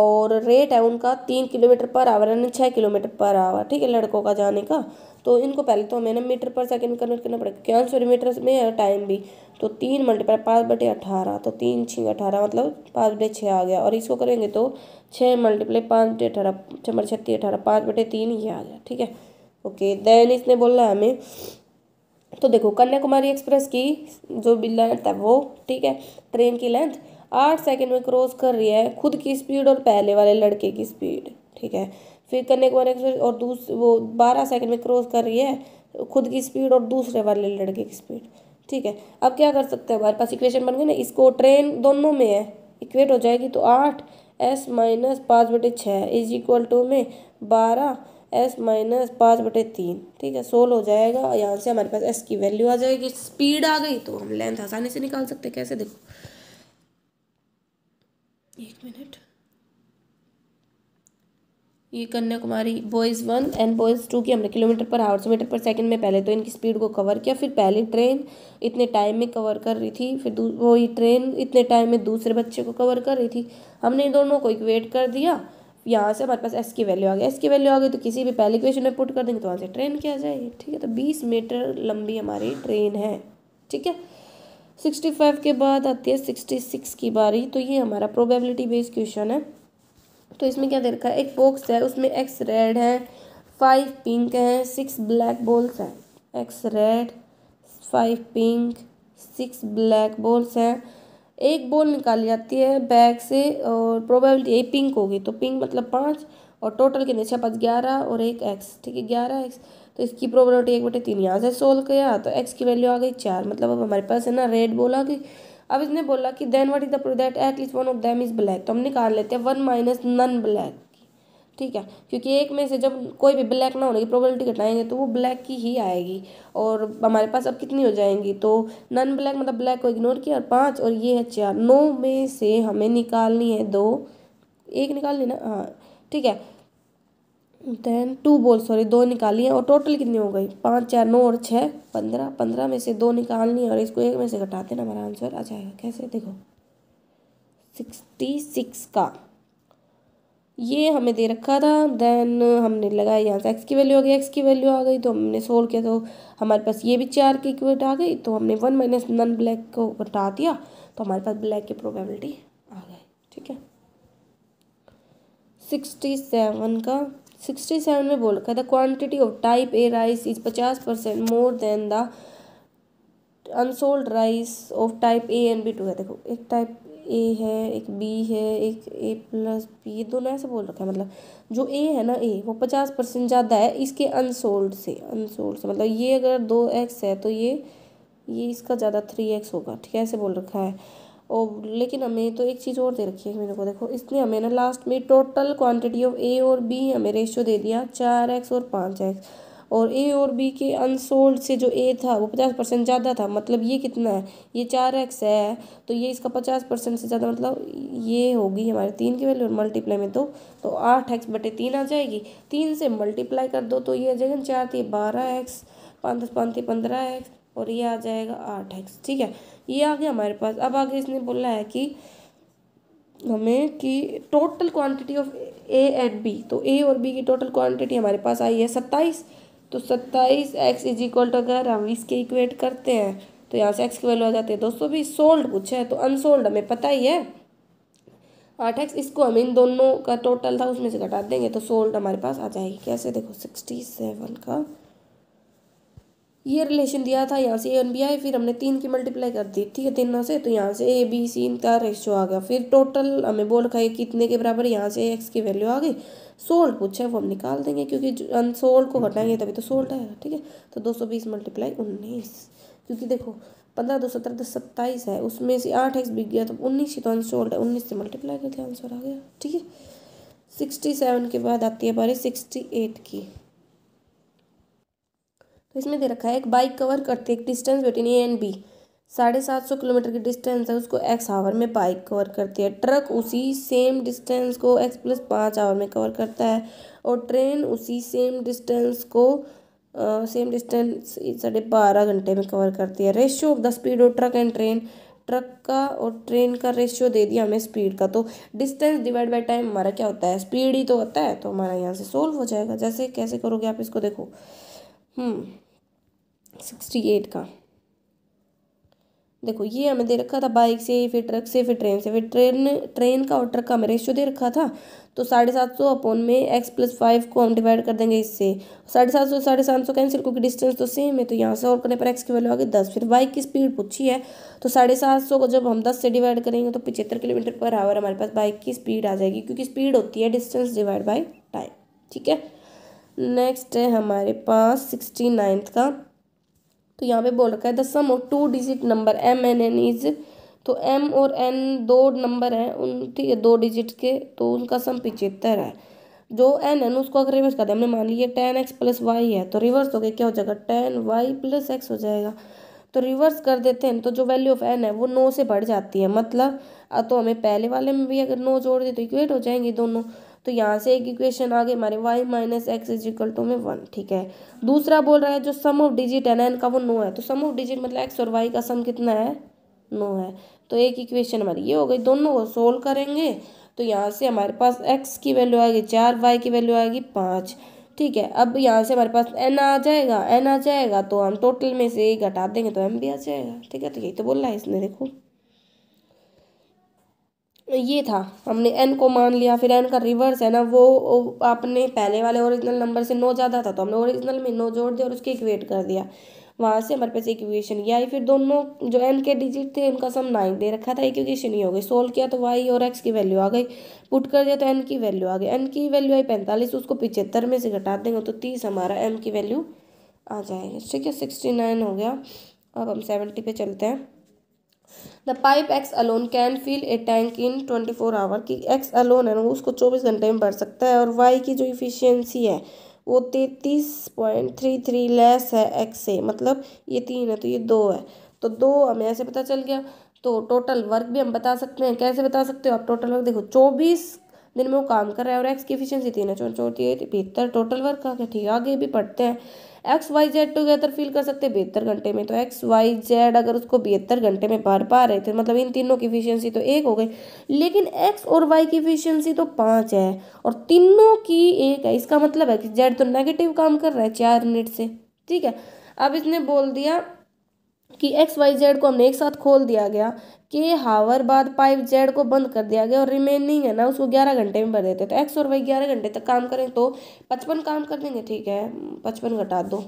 और रेट है उनका तीन किलोमीटर पर आवर यानी छः किलोमीटर पर आवर ठीक है लड़कों का जाने का तो इनको पहले तो हमें ना मीटर पर सेकेंड कन्वर्ट करना पड़ेगा क्या सॉरी मीटर में है टाइम भी तो तीन मल्टीप्लाई पाँच बटे अठारह तो तीन छः अठारह मतलब पाँच बटे छः आ गया और इसको करेंगे तो छः मल्टीप्लाई पाँच बटे अठारह छः बटे छत्तीस अठारह पाँच बटे तीन ये आ गया ठीक है ओके देन इसने बोला हमें तो देखो कन्याकुमारी एक्सप्रेस की जो लेंथ है वो ठीक है ट्रेन की लेंथ आठ सेकेंड में क्रॉस कर रही है खुद की स्पीड और पहले वाले लड़के की स्पीड ठीक है फिर करने के बाद एक और दूस वो बारह सेकंड में क्रॉस कर रही है खुद की स्पीड और दूसरे वाले लड़के की स्पीड ठीक है अब क्या कर सकते हैं हमारे पास इक्वेशन बन गई ना इसको ट्रेन दोनों में है इक्वेट हो जाएगी तो आठ एस माइनस पाँच बटे छः इज इक्वल टू में बारह एस माइनस पाँच बटे तीन ठीक है सोल्व हो जाएगा यहाँ से हमारे पास एस की वैल्यू आ जाएगी स्पीड आ गई तो हम लेंथ आसानी से निकाल सकते कैसे देखो एक मिनट ये Kanyakumari boys one and boys two की हमने किलोमीटर पर आवर मीटर पर सेकंड में पहले तो इनकी स्पीड को कवर किया फिर पहली ट्रेन इतने टाइम में कवर कर रही थी फिर वही ट्रेन इतने टाइम में दूसरे बच्चे को कवर कर रही थी हमने इन दोनों को एक वेट कर दिया यहाँ से हमारे पास एस की वैल्यू आ गई एस की वैल्यू आ गई तो किसी भी पहले क्वेश्चन में पुट कर देंगे तो वहाँ से ट्रेन क्या जाएगी ठीक है तो बीस मीटर लंबी हमारी ट्रेन है ठीक है सिक्सटी फाइव के बाद आती है सिक्सटी सिक्स की बारी तो ये हमारा प्रोबेबिलिटी बेस्ड क्वेश्चन है तो इसमें क्या दे रखा है एक बॉक्स है उसमें एक्स रेड है फाइव पिंक है सिक्स ब्लैक बॉल्स हैं x red five pink six black balls हैं एक बॉल निकाली जाती है बैग से और प्रोबेबिलिटी यही पिंक होगी तो पिंक मतलब पाँच और टोटल के नीचे पाँच ग्यारह और एक एक्स ठीक है ग्यारह एक्स तो इसकी प्रोबेबिलिटी एक बटे तीन यहाँ से सोल्व किया तो एक्स की वैल्यू आ गई चार मतलब अब हमारे पास है ना रेड बॉल आ गई अब इसने बोला कि then what is the product at least one of them is black तो हम निकाल लेते हैं वन माइनस नन ब्लैक ठीक है क्योंकि एक में से जब कोई भी ब्लैक ना होने की प्रोबेबिलिटी घटाएंगे तो वो ब्लैक की ही आएगी और हमारे पास अब कितनी हो जाएंगी तो नन ब्लैक मतलब ब्लैक को इग्नोर किया और पाँच और ये है चार नौ में से हमें निकालनी है दो एक निकाल लेना हाँ ठीक है देन टू बॉल सॉरी दो निकाली हैं और टोटल कितनी हो गई पाँच चार नौ और छः पंद्रह पंद्रह में से दो निकालनी है और इसको एक में से घटा देना हमारा आंसर आ जाएगा कैसे देखो सिक्सटी सिक्स का ये हमें दे रखा था देन हमने लगाया यहाँ से एक्स की वैल्यू आ गई एक्स की वैल्यू आ गई तो हमने सोल्व किया तो हमारे पास ये भी चार की इक्वेट आ गई तो हमने वन माइनस नन ब्लैक को घटा दिया तो हमारे पास ब्लैक की प्रोबेबिलिटी आ गई ठीक है सिक्सटी सेवन का सिक्सटी सेवन में बोल रखा है the quantity of type A rice is पचास percent more than the unsold rice of type A and B two है देखो एक टाइप ए है एक बी है एक ए प्लस बी ये दोनों ऐसे बोल रखा है मतलब जो ए है ना ए वो पचास परसेंट ज़्यादा है इसके अनसोल्ड से अनसोल्ड से मतलब ये अगर दो एक्स है तो ये ये इसका ज़्यादा थ्री एक्स होगा ठीक है ऐसे बोल रखा है और लेकिन हमें तो एक चीज़ और दे रखी है मेरे को देखो इसने हमें ना लास्ट में टोटल क्वांटिटी ऑफ ए और बी हमें रेशियो दे दिया चार एक्स और पाँच एक्स और ए और बी के अनसोल्ड से जो ए था वो पचास परसेंट ज़्यादा था मतलब ये कितना है ये चार एक्स है तो ये इसका पचास परसेंट से ज़्यादा मतलब ये होगी हमारे तीन की वैल्यू और मल्टीप्लाई में दो तो आठ एक्स बटे तीन आ जाएगी तीन से मल्टीप्लाई कर दो तो ये आ जाएगा चार थी तो बारह एक्स पाँच दस पाँच थी तो पंद्रह एक्स और ये आ जाएगा आठ एक्स ठीक है ये आ गया हमारे पास अब आगे इसने बोला है कि हमें कि total quantity of A and B तो ए और बी की टोटल क्वांटिटी हमारे पास आई है सत्ताईस तो सत्ताईस एक्स इज इक्वल टू अगर हम इसके इक्वेट करते हैं तो यहाँ से एक्स की वैल्यू आ जाती है दोस्तों भी सोल्ड कुछ है तो अनसोल्ड हमें पता ही है आठ एक्स इसको हम इन दोनों का टोटल था उसमें से घटा देंगे तो सोल्ड हमारे पास आ जाएगी कैसे देखो सिक्सटी सेवन का ये रिलेशन दिया था यहाँ से ए एन बी आई फिर हमने तीन की मल्टीप्लाई कर दी ठीक है तीनों से तो यहाँ से ए बी सी इनका रेशो आ गया फिर टोटल हमें बोल रखा है कितने के बराबर यहाँ से एक्स की वैल्यू आ गई सोल्ट पूछा है वो हम निकाल देंगे क्योंकि अनसोल्ट को घटाएंगे तभी तो सोल्ट आएगा ठीक है तो दो सौ बीस मल्टीप्लाई उन्नीस क्योंकि देखो पंद्रह दो सत्रह दस सत्ताईस है उसमें से आठ एक्स बिक गया तो उन्नीस ही तो अनसोल्ट है उन्नीस से मल्टीप्लाई करके आंसर आ गया ठीक है सिक्सटी सेवन के बाद आती है बारी सिक्सटी एट की तो इसमें दे रखा है एक बाइक कवर करती है distance between A and B साढ़े सात सौ किलोमीटर की डिस्टेंस है उसको एक्स आवर में बाइक कवर करती है ट्रक उसी सेम डिस्टेंस को एक्स प्लस पाँच आवर में कवर करता है और ट्रेन उसी सेम डिस्टेंस को आ, सेम डिस्टेंस साढ़े बारह घंटे में कवर करती है ratio of the speed of truck and train truck का और ट्रेन का रेशियो दे दिया हमें स्पीड का तो डिस्टेंस डिवाइड बाई टाइम हमारा क्या होता है स्पीड ही तो होता है तो हमारा यहाँ से सोल्व हो जाएगा जैसे कैसे करोगे आप इसको देखो हम्म सिक्सटी एट का देखो ये हमें दे रखा था बाइक से फिर ट्रक से फिर ट्रेन से फिर ट्रेन ट्रेन का और ट्रक का हमें रेशियो दे रखा था तो साढ़े सात सौ अपोन में एक्स प्लस फाइव को हम डिवाइड कर देंगे इससे साढ़े सात सौ साढ़े सात सौ कैंसिल क्योंकि डिस्टेंस तो सेम है तो यहाँ से और करने पर एक्स की वैल्यू आ गई दस फिर बाइक की स्पीड पूछी है तो साढ़े सात सौ को जब हम दस से डिवाइड करेंगे तो पचहत्तर किलोमीटर पर आवर हमारे पास बाइक की स्पीड आ जाएगी क्योंकि स्पीड होती है डिस्टेंस डिवाइड बाई टाइम ठीक है नेक्स्ट है हमारे पास सिक्सटी नाइन्थ का तो यहाँ पे बोल रखा है the sum of two digit number M N N is तो एम और एन दो नंबर हैं उन ठीक है दो डिजिट के तो उनका सम पिचहत्तर है जो एन है ना उसको अगर रिवर्स कर दे हमने मान लिया टेन एक्स प्लस वाई है तो रिवर्स हो गया क्या हो जाएगा टेन वाई प्लस एक्स हो जाएगा तो रिवर्स कर देते हैं तो जो वैल्यू ऑफ एन है वो नौ से बढ़ जाती है मतलब तो हमें पहले वाले में भी अगर नौ जोड़ दे तो इक्वेट हो जाएंगे दोनों तो यहाँ से एक इक्वेशन आ गई हमारे Y minus X is equal to में वन ठीक है दूसरा बोल रहा है जो सम ऑफ डिजिट है ना इनका वो नो है तो सम ऑफ डिजिट मतलब एक्स और वाई का सम कितना है नो है तो एक इक्वेशन हमारी ये हो गई दोनों को सोल्व करेंगे तो यहाँ से हमारे पास एक्स की वैल्यू आएगी चार वाई की वैल्यू आएगी पाँच ठीक है अब यहाँ से हमारे पास एन आ जाएगा एन आ जाएगा तो हम टोटल में से घटा देंगे तो एम भी आ जाएगा ठीक है तो यही तो बोल रहा है इसने देखो ये था हमने एन को मान लिया फिर एन का रिवर्स है ना वो आपने पहले वाले ओरिजिनल नंबर से नौ ज़्यादा था तो हमने ओरिजिनल में नौ जोड़ दिया और उसके इक्वेट कर दिया वहाँ से हमारे पास इक्वेशन ये आई फिर दोनों जो एन के डिजिट थे उनका सम नाइन दे रखा था इक्वेशन ही हो गई सोल्व किया तो वाई और एक्स की वैल्यू आ गई पुट कर दिया तो एन की वैल्यू आ गई एन की वैल्यू आई पैंतालीस उसको पिछहत्तर में से घटा देंगे तो तीस हमारा एम की वैल्यू आ जाएगी ठीक है सिक्सटी नाइन हो गया अब हम सेवेंटी पे चलते हैं the pipe X alone can fill a tank in twenty four hour कि एक्स अलोन है ना उसको चौबीस घंटे में भर सकता है और वाई की जो इफिशियंसी है वो तैतीस पॉइंट थ्री थ्री लेस है एक्स से मतलब ये तीन है तो ये दो है तो दो हमें ऐसे पता चल गया तो टोटल वर्क भी हम बता सकते हैं कैसे बता सकते हो आप टोटल वर्क देखो चौबीस दिन में वो काम कर रहा है और एक्स की एफिशिएंसी तीन है चौंतीस बेहतर टोटल वर्क का क्या ठीक आगे भी पढ़ते हैं X Y Z together fill कर सकते बेहतर घंटे में तो एक्स वाई जेड अगर उसको बेहतर घंटे में भर पा रहे थे मतलब इन तीनों की इफिशियंसी तो एक हो गई लेकिन एक्स और वाई की इफिशियंसी तो पाँच है और तीनों की एक है इसका मतलब है कि जेड तो नेगेटिव काम कर रहा है चार मिनट से ठीक है अब इसने बोल दिया कि एक्स वाई जेड को हमने एक साथ खोल दिया गया के हावर बाद पाइप जेड को बंद कर दिया गया और रिमेनिंग है ना उसको ग्यारह घंटे में भर देते तो एक्स और वाई ग्यारह घंटे तक काम करें तो पचपन काम कर देंगे ठीक है पचपन घटा दो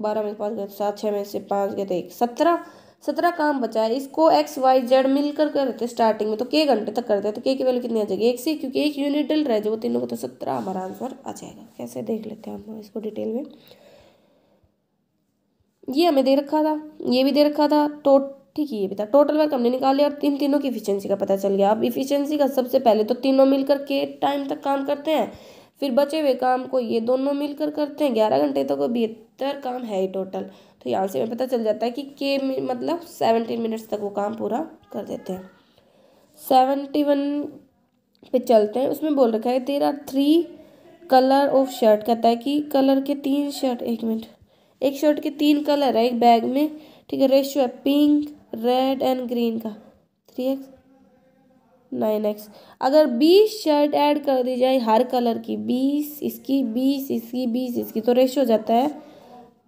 बारह में पाँच गए तो सात छः में से पाँच गए तो एक सत्रह सत्रह काम बचा है इसको एक्स वाई जेड मिलकर कर देते स्टार्टिंग में तो के घंटे तक करते तो के की वैल्यू कितनी आ जाएगी एक से क्योंकि एक यूनिट डल रहे जो तीनों को तो सत्रह हमारा आंसर आ जाएगा कैसे देख लेते हैं हम इसको डिटेल में ये हमें दे रखा था ये भी दे रखा था तो ठीक है ये भी था टोटल वर्क हमने लिया और तीन तीनों की इफिशियंसी का पता चल गया अब इफिशियंसी का सबसे पहले तो तीनों मिलकर के टाइम तक काम करते हैं फिर बचे हुए काम को ये दोनों मिलकर करते हैं ग्यारह घंटे तक तो बेहतर काम है ही टोटल तो यहाँ से हमें पता चल जाता है कि के मतलब सेवनटीन मिनट्स तक वो काम पूरा कर देते हैं सेवेंटी वन पे चलते हैं उसमें बोल रखा है तेरा थ्री कलर ऑफ शर्ट कहता है कि कलर के तीन शर्ट एक मिनट एक शर्ट के तीन कलर है एक बैग में ठीक है रेशियो है पिंक रेड एंड ग्रीन का थ्री एक्स नाइन एक्स अगर बीस शर्ट ऐड कर दी जाए हर कलर की बीस इसकी बीस इसकी बीस इसकी तो रेशियो हो जाता है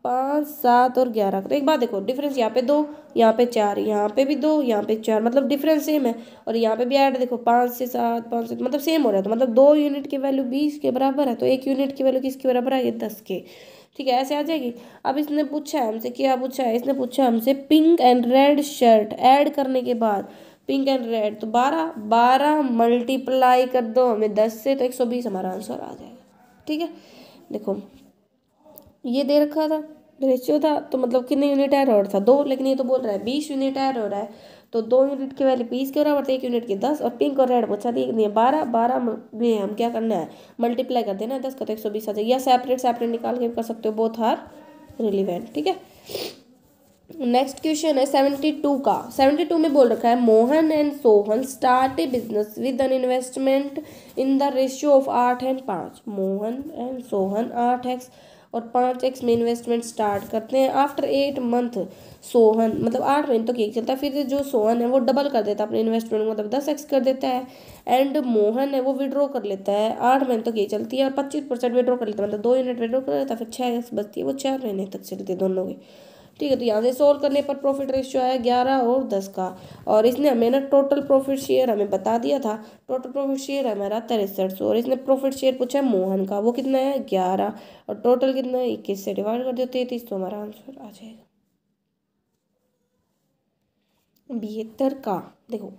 पाँच सात और ग्यारह तो एक बात देखो डिफरेंस यहाँ पे दो यहाँ पे चार यहाँ पे भी दो यहाँ पे चार मतलब डिफरेंस सेम है और यहाँ पे भी ऐड देखो पाँच से सात पाँच से मतलब सेम हो रहा है तो मतलब दो यूनिट की वैल्यू बीस के बराबर है तो एक यूनिट की वैल्यू किसके बराबर है ये दस के ठीक है ऐसे आ जाएगी अब इसने पूछा हमसे क्या पूछा है इसने पूछा हमसे pink and red shirt add करने के बाद पिंक एंड रेड तो बारह बारह मल्टीप्लाई कर दो हमें दस से तो एक सौ बीस हमारा आंसर आ जाएगा ठीक है देखो ये दे रखा था रेशियो था तो मतलब कितने यूनिट एयर था दो लेकिन ये तो बोल रहा है बीस यूनिट एयर हो रहा है तो दो यूनिट के वैल्यू बीस के बराबर तो एक यूनिट के दस और पिंक और रेड पूछा थी नहीं है बारह बारह में हम क्या करना है मल्टीप्लाई कर देना है दस का तो एक सौ बीस आ जाएगी या सेपरेट सेपरेट निकाल के कर सकते हो बोथ हर रिलीवेंट ठीक है नेक्स्ट क्वेश्चन है सेवेंटी टू का सेवेंटी टू में बोल रखा है Mohan and Sohan start a business with an investment in the ratio of आठ एंड पाँच मोहन एंड सोहन आठ एक्स और पाँच एक्स में इन्वेस्टमेंट स्टार्ट करते हैं आफ्टर एट मंथ सोहन मतलब आठ महीने तो एक चलता है फिर जो सोहन है वो डबल कर देता है अपने इन्वेस्टमेंट को मतलब दस एक्स कर देता है एंड मोहन है वो विड्रॉ कर लेता है आठ महीने तो ये चलती है और पच्चीस परसेंट विड्रॉ कर लेता है मतलब दो यूनिट विड्रॉ कर लेता है फिर छः एक्स बचती है वो चार महीने तक चलती है दोनों की ठीक है तो यहाँ से सोल्व करने पर प्रॉफिट रेशियो आया ग्यारह और दस का और इसने हमें ना टोटल प्रॉफिट शेयर हमें बता दिया था टोटल प्रॉफिट शेयर है हमारा तिरसठ सौ और इसने प्रॉफिट शेयर पूछा है मोहन का वो कितना है ग्यारह और टोटल कितना है इक्कीस से डिवाइड कर दो तैतीस तो हमारा आंसर आ जाएगा बिहत्तर का देखो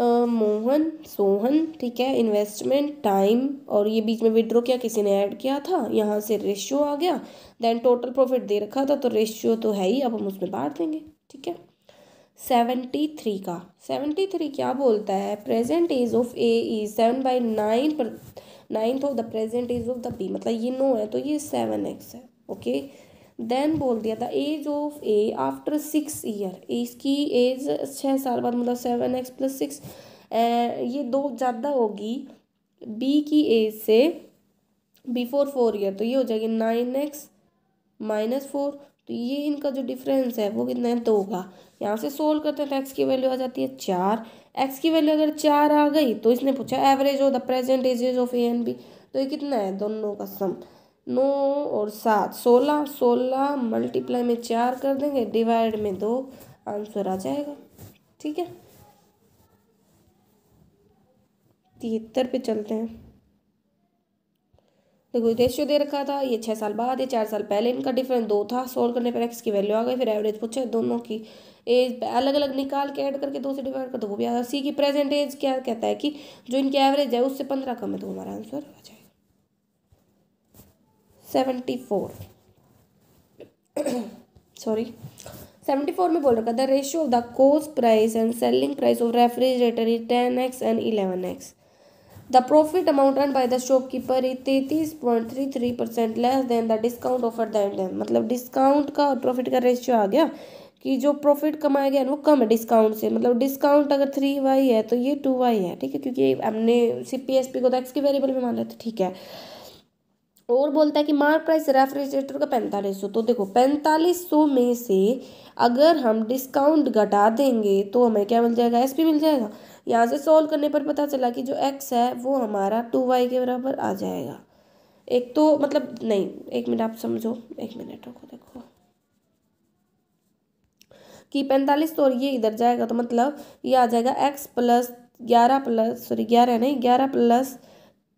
आ, मोहन सोहन ठीक है इन्वेस्टमेंट टाइम और ये बीच में विड्रो किया किसी ने ऐड किया था यहाँ से रेशियो आ गया देन टोटल प्रॉफिट दे रखा था तो रेशियो तो है ही अब हम उसमें बांट देंगे ठीक है सेवेंटी थ्री का सेवेंटी थ्री क्या बोलता है present age of A is seven by nine ninth of the present age of the B मतलब ये नो है तो ये सेवन एक्स है ओके okay? देन बोल दिया था age of A after six year इसकी एज छः साल बाद मतलब सेवन एक्स प्लस सिक्स ये दो ज़्यादा होगी बी की एज से बिफोर फोर ईयर तो ये हो जाएगी नाइन एक्स माइनस फोर तो ये इनका जो डिफरेंस है वो कितना है दो तो का यहाँ से सोल्व करते हैं तो एक्स की वैल्यू आ जाती है चार एक्स की वैल्यू अगर चार आ गई तो इसने पूछा average of the present ages of A and B तो ये कितना है दोनों का सम नौ और सात सोलह सोलह मल्टीप्लाई में चार कर देंगे डिवाइड में दो आंसर आ जाएगा ठीक है तिहत्तर पे चलते हैं देखो रेशियो दे रखा था ये छः साल बाद ये चार साल पहले इनका डिफरेंस दो था सोल्व करने पर एक्स की वैल्यू आ गई फिर एवरेज पूछा दोनों की एज अलग अलग निकाल के ऐड करके दो से डिवाइड कर दो वो भी आ सी की प्रेजेंट एज क्या कहता है कि जो इनकी एवरेज है उससे पंद्रह कम है तो हमारा आंसर आ जाएगा seventy four sorry seventy four में बोल रखा the ratio of the cost price and selling price of refrigerator is ten X and eleven X profit amount amount by the the shopkeeper is तैतीस point three three percent less than the discount offer than then मतलब डिस्काउंट का और प्रॉफिट का रेशियो आ गया कि जो प्रॉफिट कमाया गया वो कम है डिस्काउंट से मतलब डिस्काउंट अगर थ्री वाई है तो ये टू वाई है ठीक है क्योंकि हमने सी पी एस पी को तो एक्स की वेरिएबल में मान लिया था ठीक है और बोलता है कि मार्क प्राइस रेफ्रिजरेटर का पैंतालीस सौ तो देखो पैंतालीस सौ में से अगर हम डिस्काउंट घटा देंगे तो हमें क्या मिल जाएगा एस पी मिल जाएगा यहाँ से सॉल्व करने पर पता चला कि जो एक्स है वो हमारा टू वाई के बराबर आ जाएगा एक तो मतलब नहीं एक मिनट आप समझो एक मिनट रखो देखो कि पैंतालीस तो और ये इधर जाएगा तो मतलब ये आ जाएगा एक्स प्लस ग्यारह प्लस सॉरी ग्यारह नहीं ग्यारह प्लस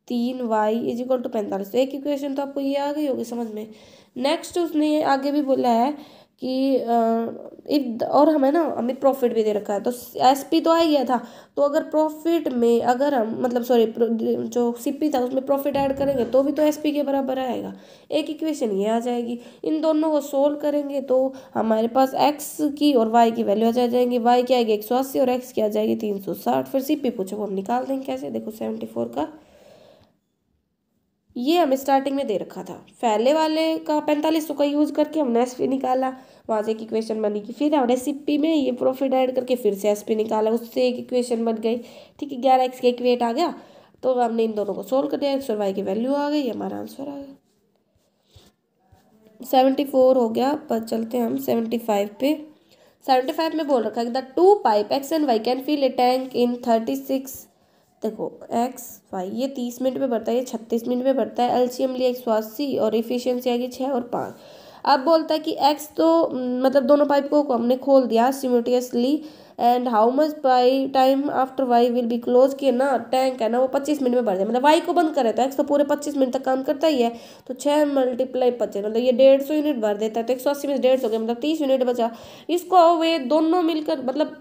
तीन वाई इज इक्वल टू पैंतालीस तो एक इक्वेशन तो आपको ये आ गई होगी समझ में नेक्स्ट उसने आगे भी बोला है कि इफ और हमें ना हमें प्रॉफिट भी दे रखा है तो एस पी तो आ गया था तो अगर प्रॉफिट में अगर हम मतलब सॉरी जो सी पी था उसमें प्रॉफिट ऐड करेंगे तो भी तो एस पी के बराबर आएगा एक इक्वेशन ये आ जाएगी इन दोनों को सोल्व करेंगे तो हमारे पास एक्स की और वाई की वैल्यू आ जा जाएंगी वाई की आएगी एक सौ अस्सी और एक्स की आ जाएगी तीन सौ साठ फिर सी पी पूछो हम निकाल देंगे कैसे देखो सेवेंटी फोर का ये हमें स्टार्टिंग में दे रखा था पहले वाले का पैंतालीस सौ का यूज़ करके हमने एस पी निकाला वहाँ से एक इक्वेशन बनी कि फिर हमने सी पी में ये प्रॉफिट ऐड करके फिर से एस पी निकाला उससे एक इक्वेशन बन गई ठीक है ग्यारह एक्स का एक वेट आ गया तो हमने इन दोनों को सोल्व कर दिया एक्स और वाई की वैल्यू आ गई हमारा आंसर आ गया सेवेंटी फोर हो गया पर चलते हैं हम सेवेंटी फाइव पे सेवेंटी फाइव में बोल रखा है the two pipe X and Y can fill a tank in thirty six देखो एक्स वाई ये तीस मिनट में बढ़ता है ये छत्तीस मिनट में बढ़ता है एलसीएम लिया एक सौ अस्सी और इफिशियंसी आ गई छः और पाँच अब बोलता है कि एक्स तो हम्म, मतलब दोनों पाइप को हमने खोल दिया simultaneously and how much by time after Y will be close किए ना टैंक है ना वो पच्चीस मिनट में भर जाए मतलब वाई को बंद करे तो एक्स तो पूरे पच्चीस मिनट तक काम करता ही है तो छः मल्टीप्लाई पच्चीस मतलब ये डेढ़ सौ यूनिट भर देता है तो एक सौ अस्सी में डेढ़ सौ के मतलब तीस यूनिट बचा इसको वे दोनों मिलकर मतलब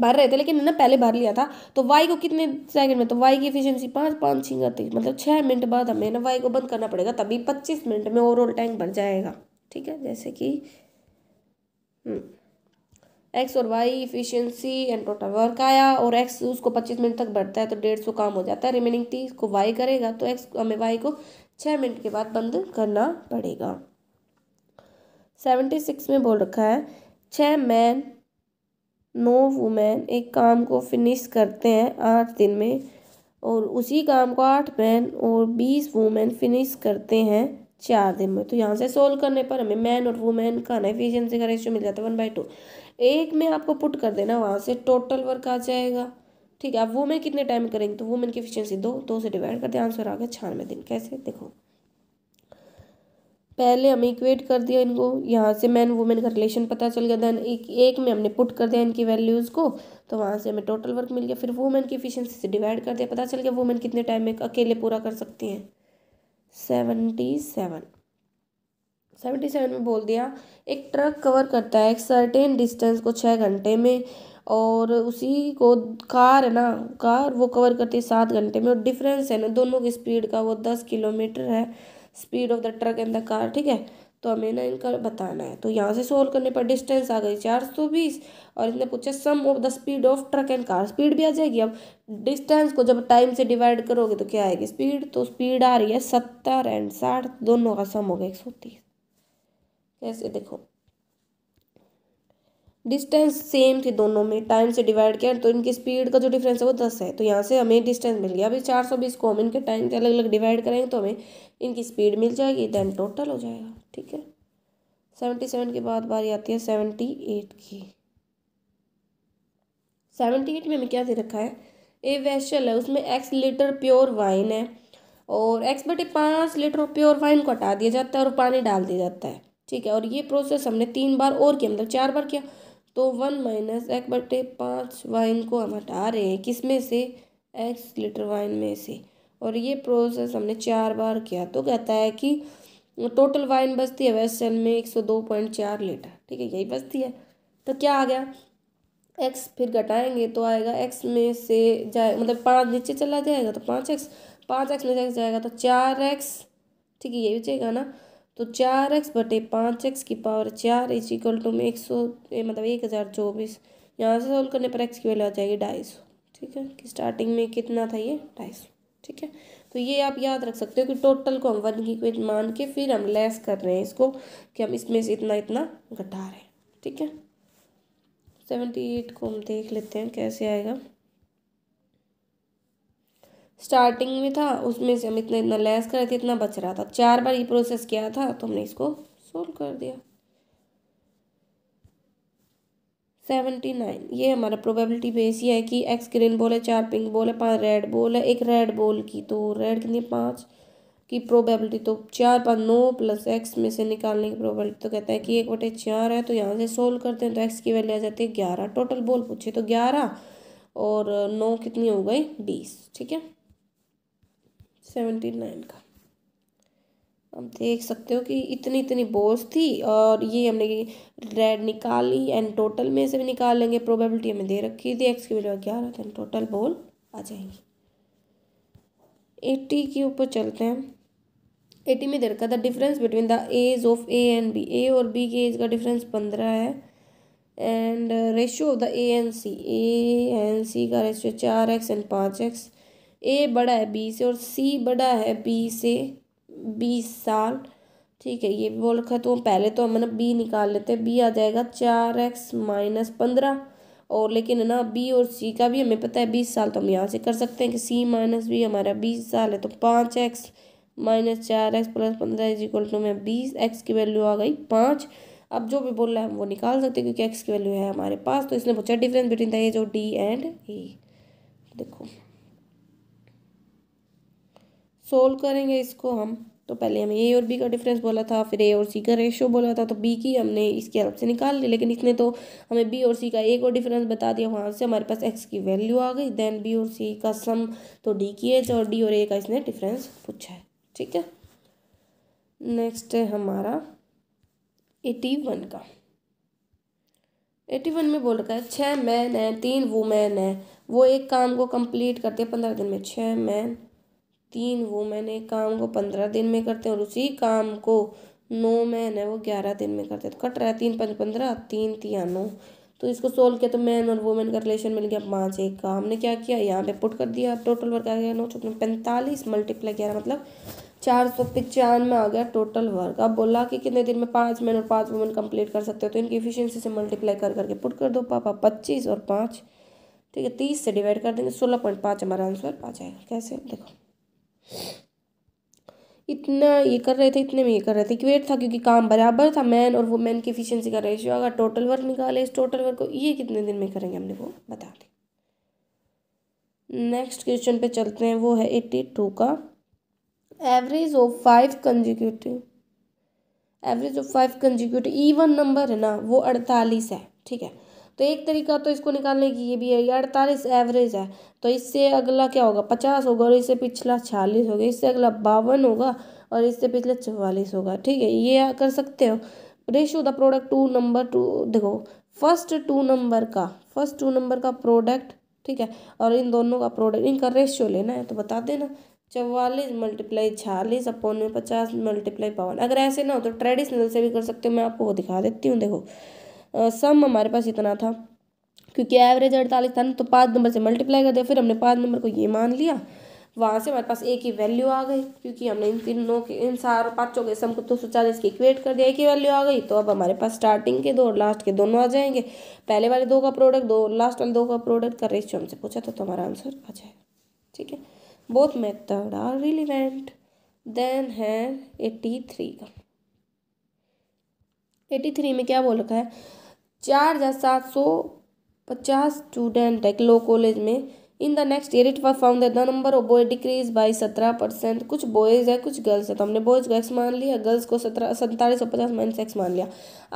भर रहे थे लेकिन मैंने पहले भर लिया था तो वाई को कितने सेकंड में तो वाई की एफिशिएंसी पाँच पाँच छिंगा तेईस मतलब छः मिनट बाद हमें ना वाई को बंद करना पड़ेगा तभी पच्चीस मिनट में ओवरऑल टैंक भर जाएगा ठीक है जैसे कि एक्स हम्म, और Y efficiency and total work आया और एक्स उसको पच्चीस मिनट तक बढ़ता है तो डेढ़ सौ काम हो जाता है रिमेनिंग तीस को वाई करेगा तो एक्स हमें वाई को छः मिनट के बाद बंद करना पड़ेगा सेवेंटी सिक्स में बोल रखा है छः मैन नौ वुमेन एक काम को फिनिश करते हैं आठ दिन में और उसी काम को आठ मैन और बीस वुमेन फिनिश करते हैं चार दिन में तो यहाँ से सोल्व करने पर हमें मैन और वुमेन का ना एफिशियंसी का रेशियो मिल जाता है वन बाई टू एक में आपको पुट कर देना वहाँ से टोटल वर्क आ जाएगा ठीक है अब वुमेन कितने टाइम करेंगे तो वुमेन की एफिशियंसी दो दो से डिवाइड करते हैं आंसर आ गया छानवे दिन कैसे देखो पहले हमें इक्वेट कर दिया इनको यहाँ से मैन वुमेन का रिलेशन पता चल गया देन एक एक में हमने पुट कर दिया इनकी वैल्यूज़ को तो वहाँ से हमें टोटल वर्क मिल गया फिर वुमेन की इफिशियंसी से डिवाइड कर दिया पता चल गया वुमेन कितने टाइम में अकेले पूरा कर सकती हैं सेवेंटी सेवन सेवेंटी सेवन में बोल दिया एक ट्रक कवर करता है एक सर्टेन डिस्टेंस को छः घंटे में और उसी को कार है ना कार वो कवर करती है सात घंटे में और डिफरेंस है ना दोनों की स्पीड का वो दस किलोमीटर है speed of the truck and the car ठीक है तो हमें ना इनका बताना है तो यहाँ से सोल्व करने पर डिस्टेंस आ गई चार सौ बीस और इसने पूछा sum of the speed of truck and car speed भी आ जाएगी अब डिस्टेंस को जब टाइम से डिवाइड करोगे तो क्या आएगी स्पीड तो स्पीड आ रही है सत्तर एंड साठ दोनों का सम हो गया एक सौ तीस कैसे देखो डिस्टेंस सेम थी दोनों में टाइम से डिवाइड किया तो इनकी स्पीड का जो डिफरेंस है वो दस है तो यहाँ से हमें डिस्टेंस मिल गया अभी चार सौ बीस को हम इनके टाइम से अलग अलग डिवाइड करेंगे तो हमें इनकी स्पीड मिल जाएगी देन टोटल हो जाएगा ठीक है सेवेंटी सेवन के बाद बारी आती है सेवेंटी एट की सेवेंटी एट में हमें क्या दे रखा है ए वेशल है उसमें एक्स लीटर प्योर वाइन है और एक्स बटे पाँच लीटर प्योर वाइन को हटा दिया जाता है और पानी डाल दिया जाता है ठीक है और ये प्रोसेस हमने तीन बार और किया मतलब चार बार किया तो वन माइनस एक बटे पाँच वाइन को हम हटा रहे हैं किस में से एक्स लीटर वाइन में से और ये प्रोसेस हमने चार बार किया तो कहता है कि टोटल वाइन बचती है वेस्टर्न में एक सौ दो पॉइंट चार लीटर ठीक है यही बचती है तो क्या आ गया एक्स फिर घटाएंगे तो आएगा एक्स में से जाए मतलब पाँच नीचे चला जाएगा तो पाँच एक्स पाँच एक्स में से जाएगा तो चार एक्स ठीक है ये बचेगा ना तो चार एक्स बटे पाँच एक्स की पावर चार इज इक्वल टू में एक सौ मतलब एक हज़ार चौबीस यहाँ से सॉल्व करने पर एक्स की वैल्यू आ जाएगी ढाई सौ ठीक है कि स्टार्टिंग में कितना था ये ढाई सौ ठीक है तो ये आप याद रख सकते हो कि टोटल को हम वन की मान के फिर हम लेस कर रहे हैं इसको कि हम इसमें से इतना इतना घटा रहे हैं ठीक है सेवेंटी एट को हम देख लेते हैं कैसे आएगा स्टार्टिंग में था उसमें से हम इतना इतना लेस कर रहे थे इतना बच रहा था चार बार ये प्रोसेस किया था तो हमने इसको सोल्व कर दिया सेवेंटी नाइन ये हमारा प्रोबेबिलिटी बेस ये है कि एक्स ग्रीन बॉल है चार पिंक बॉल है पाँच रेड बॉल है एक रेड बॉल की तो रेड कितनी पाँच की प्रोबेबिलिटी तो चार पाँच नौ प्लस एक्स में से निकालने की प्रोबेबिलिटी तो कहता है कि एक बटे चार है तो यहाँ से सोल्व करते हैं तो एक्स की वैल्यू आ जाती है ग्यारह टोटल बॉल पूछे तो ग्यारह और नौ कितनी हो गई बीस ठीक है सेवेंटी नाइन का अब देख सकते हो कि इतनी इतनी बोस थी और ये हमने रेड निकाली एंड टोटल में से भी निकाल लेंगे प्रोबेबिलिटी हमें दे रखी थी एक्स की वैल्यू ग्यारह थे टोटल बोल आ जाएंगी एट्टी के ऊपर चलते हैं एटी में दे रखा था difference between the age of A and B A और बी के एज का डिफरेंस पंद्रह है and ratio of the A and C A and C का रेशियो चार एक्स एंड पाँच एक्स ए बड़ा है बी से और सी बड़ा है बी से बीस साल ठीक है ये रखा है तो पहले तो हम ना बी निकाल लेते हैं बी आ जाएगा चार एक्स माइनस पंद्रह और लेकिन है ना बी और सी का भी हमें पता है बीस साल तो हम यहाँ से कर सकते हैं कि सी माइनस बी हमारा बीस साल है तो पाँच एक्स माइनस चार एक्स प्लस पंद्रह इज इक्वल टू में बीस एक्स की वैल्यू आ गई पाँच अब जो भी बोल रहा है हम वो निकाल सकते हैं क्योंकि एक्स की वैल्यू है हमारे पास तो इसने पूछा डिफरेंस बिटवीन द एज और डी एंड ए देखो सोल्व करेंगे इसको हम तो पहले हमें ए और बी का डिफरेंस बोला था फिर ए और सी का रेशो बोला था तो बी की हमने इसके हेल्प से निकाल ली लेकिन इसने तो हमें बी और सी का एक और डिफरेंस बता दिया वहाँ से हमारे पास एक्स की वैल्यू आ गई देन बी और सी का सम तो डी की एच और डी और ए का इसने डिफरेंस पूछा है ठीक है नेक्स्ट है हमारा एटी वन का एटी वन में बोल रखा है छः मैन है तीन वुमेन है वो एक काम को कंप्लीट करते हैं पंद्रह दिन में छः मैन तीन वुमेन एक काम को पंद्रह दिन में करते हैं और उसी काम को नौ मैन है वो ग्यारह दिन में करते हैं तो कट रहा है तीन पंच पंद्रह तीन तिया नौ तो इसको सोल्व किया तो मैन और वुमेन का रिलेशन मिल गया पाँच एक का तो हमने क्या किया यहाँ पे पुट कर दिया टोटल वर्क आ गया नौ चौक पैंतालीस मल्टीप्लाई ग्यारह मतलब चार सौ पचानवे आ गया टोटल वर्क अब बोला कि कितने दिन में पाँच मैन और पाँच वुमेन कंप्लीट कर सकते हो तो इनकी इफिशियंसी से मल्टीप्लाई कर करके पुट कर दो पापा पच्चीस और पाँच ठीक है तीस से डिवाइड कर देंगे सोलह पॉइंट पाँच हमारा आंसर आ जाएगा कैसे देखो इतना ये कर रहे थे इतने में ये कर रहे थे इक्वेट था क्योंकि काम बराबर था मैन और वुमेन की एफिशिएंसी का रेशियो अगर टोटल वर्क निकाले इस टोटल वर्क को ये कितने दिन में करेंगे हमने वो बता दें नेक्स्ट क्वेश्चन पे चलते हैं वो है एट्टी टू का average of five consecutive average of five consecutive even number है ना वो अड़तालीस है ठीक है तो एक तरीका तो इसको निकालने की ये भी है ये अड़तालीस एवरेज है तो इससे अगला क्या होगा पचास होगा और इससे पिछला छियालीस होगा इससे अगला बावन होगा और इससे पिछला चवालीस होगा ठीक है ये कर सकते हो ratio the product two number two देखो फर्स्ट टू नंबर का फर्स्ट टू नंबर का प्रोडक्ट ठीक है और इन दोनों का प्रोडक्ट इनका रेशियो लेना है तो बता देना चवालीस मल्टीप्लाई छियालीस अपॉन में पचास मल्टीप्लाई पावन अगर ऐसे ना हो तो ट्रेडिशनल से भी कर सकते हो मैं आपको वो दिखा देती हूँ देखो सम हमारे पास इतना था क्योंकि एवरेज अड़तालीस था ना तो पाँच नंबर से मल्टीप्लाई कर दिया फिर हमने पाँच नंबर को ये मान लिया वहाँ से हमारे पास ए की वैल्यू आ गई क्योंकि हमने इन तीनों के इन सार पाँचों के सम को दो सौ चालीस की इक्वेट कर दिया ए की वैल्यू आ गई तो अब हमारे पास स्टार्टिंग के दो और लास्ट के दोनों आ जाएंगे पहले वाले दो का प्रोडक्ट दो लास्ट वाले दो का प्रोडक्ट का रेशियो हमसे पूछा था तो हमारा आंसर आ जाएगा ठीक है both method are relevant then है एट्टी थ्री का एटी थ्री में क्या बोल रखा है चार हज़ार सात सौ पचास स्टूडेंट है लो कॉलेज में in the next year it was found the number of boy decrease by सत्रह परसेंट कुछ बॉयज है कुछ गर्ल्स है तो हमने बॉयज़ को एक्स मान लिया गर्ल्स को सत्रह सैंतालीस सौ पचास माइनस एक्स मान लिया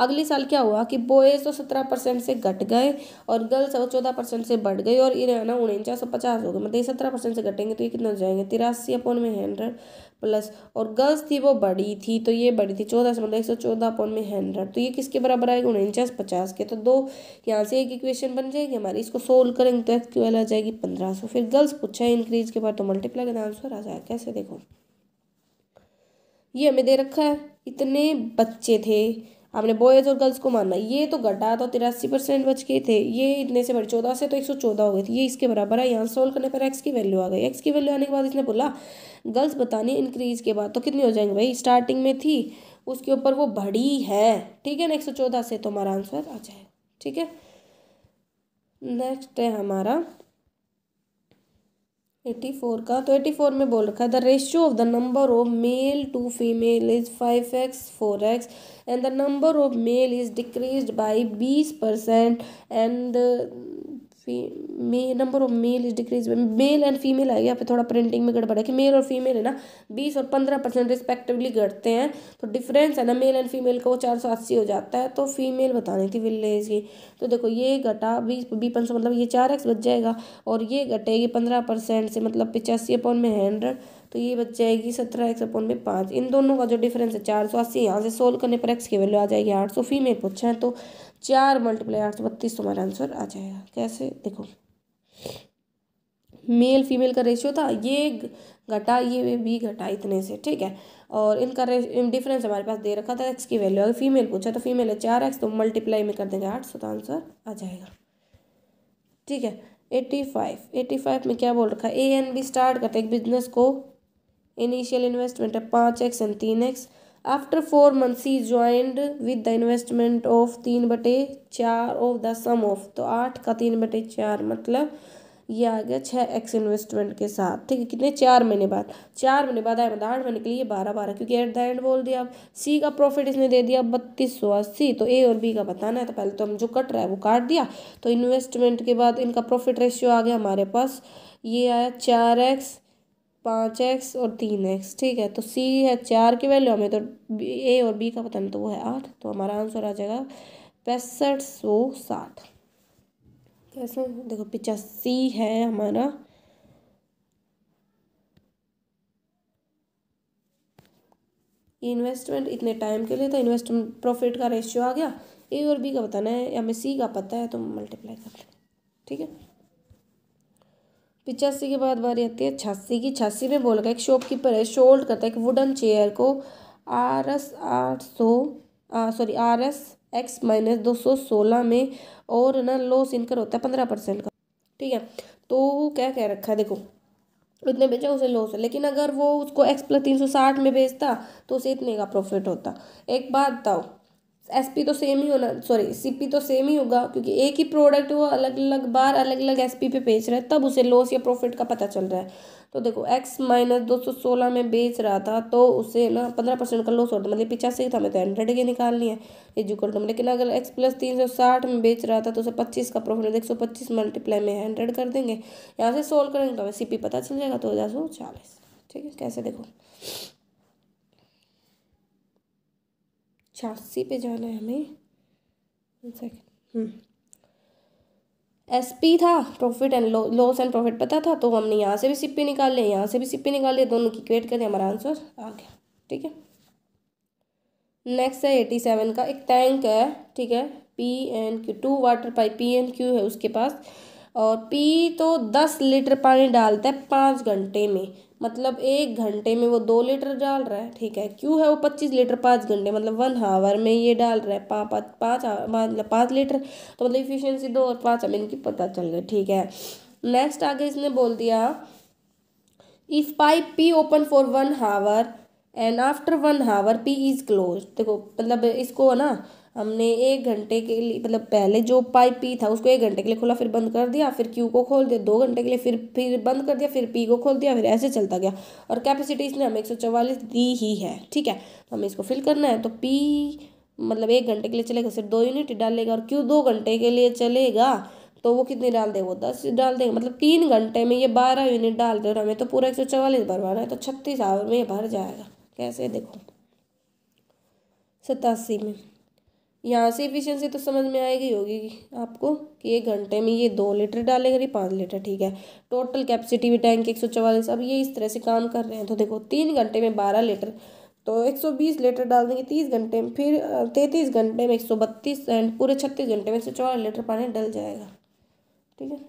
अगले साल क्या हुआ कि बॉयज़ तो सत्रह परसेंट से घट गए और गर्ल्स और वो चौदह परसेंट से बढ़ गई और इन्हें ना उनचास सौ पचास हो गए मतलब ये सत्रह परसेंट से घटेंगे तो ये कितना जाएंगे तिरासी अपॉन में हंड्रेड प्लस और गर्ल्स थी वो बड़ी थी तो ये बड़ी थी चौदह से मतलब एक सौ चौदह अपॉन में हंड्रेड तो ये किसके बराबर आएगा उनचास पचास के तो दो यहाँ से एक इक्वेशन बन जाएगी हमारी इसको सोल्व करेंगे तो एक्स की आ जाएगी पंद्रह सौ फिर गर्ल्स पूछा है इंक्रीज के बाद तो मल्टीप्लाई का आंसर आ जाएगा कैसे देखो ये हमें दे रखा है इतने बच्चे थे आपने बॉयज़ और गर्ल्स को मानना ये तो घटा तो तिरासी परसेंट बच के थे ये इतने से बढ़े चौदह से तो एक सौ चौदह हो गए थी ये इसके बराबर है यहाँ सोल्व करने पर एक्स की वैल्यू आ गई एक्स की वैल्यू आने के बाद इसने बोला गर्ल्स बतानी इंक्रीज के बाद तो कितनी हो जाएंगे भाई स्टार्टिंग में थी उसके ऊपर वो बढ़ी है ठीक है ना एक सौ चौदह से तो हमारा आंसर आ जाए ठीक है नेक्स्ट है हमारा एटी फोर का तो एटी फोर में बोल रखा है the ratio of the number of male to female is five X four x and the number of male is decrease by बीस percent and fee number of male is decrease male and female आएगी यहाँ पे थोड़ा प्रिंटिंग में गड़बड़ है कि मेल और फीमेल है ना बीस और पंद्रह परसेंट रिस्पेक्टिवली घटते हैं तो डिफरेंस है ना मेल एंड फीमेल का वो चार सौ अस्सी हो जाता है तो फीमेल बतानी थी विलेज की तो देखो ये घटा बीस बी सौ मतलब ये चार एक्स बच जाएगा और ये घटेगी पंद्रह परसेंट से मतलब पिचासी अपॉन में हंड्रेड तो ये बच जाएगी सत्रह एक्स अपॉन में पाँच इन दोनों का जो डिफरेंस है चार सौ अस्सी यहाँ से सोल्व करने पर एक्स की वैल्यू आ जाएगी आठ सौ फीमेल पूछा है तो चार मल्टीप्लाई आठ सौ बत्तीस तुम्हारा आंसर आ जाएगा कैसे देखो मेल फीमेल का रेशियो था ये घटा ये भी घटा इतने से ठीक है और इनका डिफरेंस हमारे पास दे रखा था एक्स की वैल्यू अगर फीमेल पूछा तो फीमेल है चार एक्स तो मल्टीप्लाई में कर देंगे आठ सौ तो आंसर आ जाएगा ठीक है एटी फाइव एटी फाइव में क्या बोल रखा है ए एन बी स्टार्ट करते एक बिजनेस को इनिशियल इन्वेस्टमेंट है पाँच एक्स एंड तीन X after four months he joined with the investment of तीन बटे चार ऑफ द सम ऑफ तो आठ का तीन बटे चार मतलब ये आ गया छः एक्स इन्वेस्टमेंट के साथ ठीक है कितने चार महीने बाद चार महीने बाद आया मतलब आठ महीने के लिए बारह बारह क्योंकि एट द एंड बोल दिया अब सी का प्रॉफिट इसने दे दिया बत्तीस सौ अस्सी तो ए और बी का बताना है तो पहले तो हम जो कट रहा है वो काट दिया तो इन्वेस्टमेंट के बाद इनका प्रॉफिट रेशियो आ गया हमारे पास ये आया चार एक्स पाँच एक्स और तीन एक्स ठीक है तो सी है चार की वैल्यू हमें तो ए और बी का पता नहीं तो वो है आठ तो हमारा आंसर आ जाएगा पैंसठ सौ साठ कैसे देखो पिचासी है हमारा इन्वेस्टमेंट इतने टाइम के लिए तो इन्वेस्टमेंट प्रॉफिट का रेशियो आ गया ए और बी का बताना है हमें सी का पता है तो मल्टीप्लाई कर लें ठीक है पिचासी के बाद बारी आती है छासी की छासी में बोल का एक शॉपकीपर है शोल्ड करता है एक वुडन चेयर को आर एस आठ सौ sorry R S X minus दो सौ सोलह में और ना लॉस इनकर होता है पंद्रह परसेंट का ठीक है तो क्या कह रखा है देखो इतने बेचा उसे लॉस है लेकिन अगर वो उसको एक्स प्लस तीन सौ साठ में बेचता तो उसे इतने का प्रॉफिट होता एक बात बताओ एस पी तो सेम ही होना सॉरी सी पी तो सेम ही होगा क्योंकि एक ही प्रोडक्ट वो अलग अलग बार अलग अलग एस पी पे बेच रहा है तब उसे लॉस या प्रॉफिट का पता चल रहा है तो देखो एक्स माइनस दो सौ सोलह में बेच रहा था तो उसे ना पंद्रह परसेंट का लॉस होता मतलब पिचासी था मैं तो हंड्रेड के निकालनी है ये जुकड़ लेकिन अगर एक्स प्लस तीन सौ साठ में बेच रहा था तो उसे पच्चीस का प्रॉफिट मतलब एक सौ पच्चीस मल्टीप्लाई में हंड्रेड कर देंगे यहाँ से सोल्व करेंगे तो हमें सी पी पता चल जाएगा दो हज़ार सौ चालीस ठीक है कैसे देखो छियासी पे जाना है हमें एस पी hmm. था profit and loss and profit पता था तो हमने यहाँ से भी सिप्पी निकाल लिया यहाँ से भी सिप्पी निकाल लिया दोनों की इक्वेट करें हमारा आंसर आ गया ठीक है नेक्स्ट है एटी सेवन का एक टैंक है ठीक है P N Q two water pipe P N Q है उसके पास और पी तो दस लीटर पानी डालता है पाँच घंटे में मतलब एक घंटे में वो दो लीटर डाल रहा है ठीक है क्यों है वो पच्चीस लीटर पाँच घंटे मतलब वन आवर में ये डाल रहा है पाँच पाँच पाँच मतलब पाँच लीटर तो मतलब इफिशियंसी दो और पाँच हमें इनकी पता चल गई ठीक है नेक्स्ट आगे इसने बोल दिया if pipe P open for one hour and after one hour P is close देखो मतलब इसको ना हमने एक घंटे के लिए मतलब पहले जो पाइप पी था उसको एक घंटे के लिए खोला फिर बंद कर दिया फिर क्यू को खोल दिया दो घंटे के लिए फिर फिर बंद कर दिया फिर पी को खोल दिया फिर ऐसे चलता गया और कैपेसिटी इसने हमें एक दी ही है ठीक है तो हमें इसको फिल करना है तो पी मतलब एक घंटे के लिए चलेगा सिर्फ दो यूनिट डालेगा और क्यू दो घंटे के लिए चलेगा तो वो कितनी डाल दे वो दस डाल देगा मतलब तीन घंटे में ये बारह यूनिट डाल दे और हमें तो पूरा एक सौ चवालीस भरवाना है तो छत्तीस आवर में ये भर जाएगा कैसे देखो सतासी में यहाँ से इफिशियंसी तो समझ में आएगी होगी आपको कि एक घंटे में ये दो लीटर डालेगा ये पाँच लीटर ठीक है टोटल कैपेसिटी भी टैंक एक सौ चवालीस अब ये इस तरह से काम कर रहे हैं तो देखो तीन घंटे में बारह लीटर तो एक सौ बीस लीटर डाल देंगे तीस घंटे में फिर तैंतीस घंटे में एक सौ बत्तीस एंड पूरे छत्तीस घंटे में एक सौ चौवालीस लीटर पानी डल जाएगा ठीक है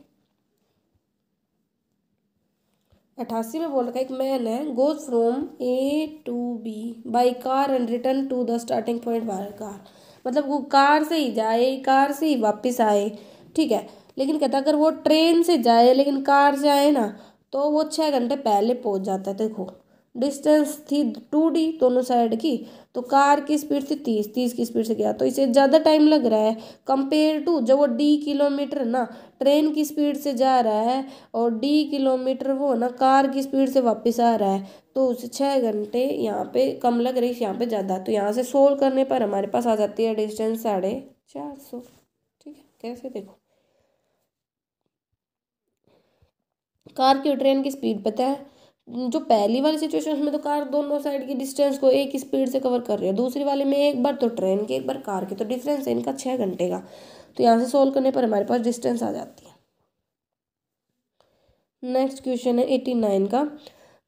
अठासी में बोल रखा एक मैन है goes from A to B by car and return to the starting point by car मतलब वो कार से ही जाए कार से ही वापस आए ठीक है लेकिन कहता अगर वो ट्रेन से जाए लेकिन कार से आए ना तो वो छः घंटे पहले पहुंच जाता है देखो डिस्टेंस थी टू डी दोनों साइड की तो कार की स्पीड थी तीस तीस की स्पीड से गया तो इसे ज़्यादा टाइम लग रहा है कंपेयर टू जब वो डी किलोमीटर ना ट्रेन की स्पीड से जा रहा है और डी किलोमीटर वो ना कार की स्पीड से वापस आ रहा है तो उसे छः घंटे यहाँ पे कम लग रही है यहाँ पे ज़्यादा तो यहाँ से सोल्व करने पर हमारे पास आ जाती है डिस्टेंस साढ़े चार सौ ठीक है कैसे देखो कार की ट्रेन की स्पीड पता है जो पहली वाली सिचुएशन उसमें तो कार दोनों साइड की डिस्टेंस को एक स्पीड से कवर कर रही है दूसरी वाले में एक बार तो ट्रेन के एक बार कार के तो डिफरेंस है इनका छः घंटे का तो यहाँ से सोल्व करने पर हमारे पास डिस्टेंस आ जाती है नेक्स्ट क्वेश्चन है एटी नाइन का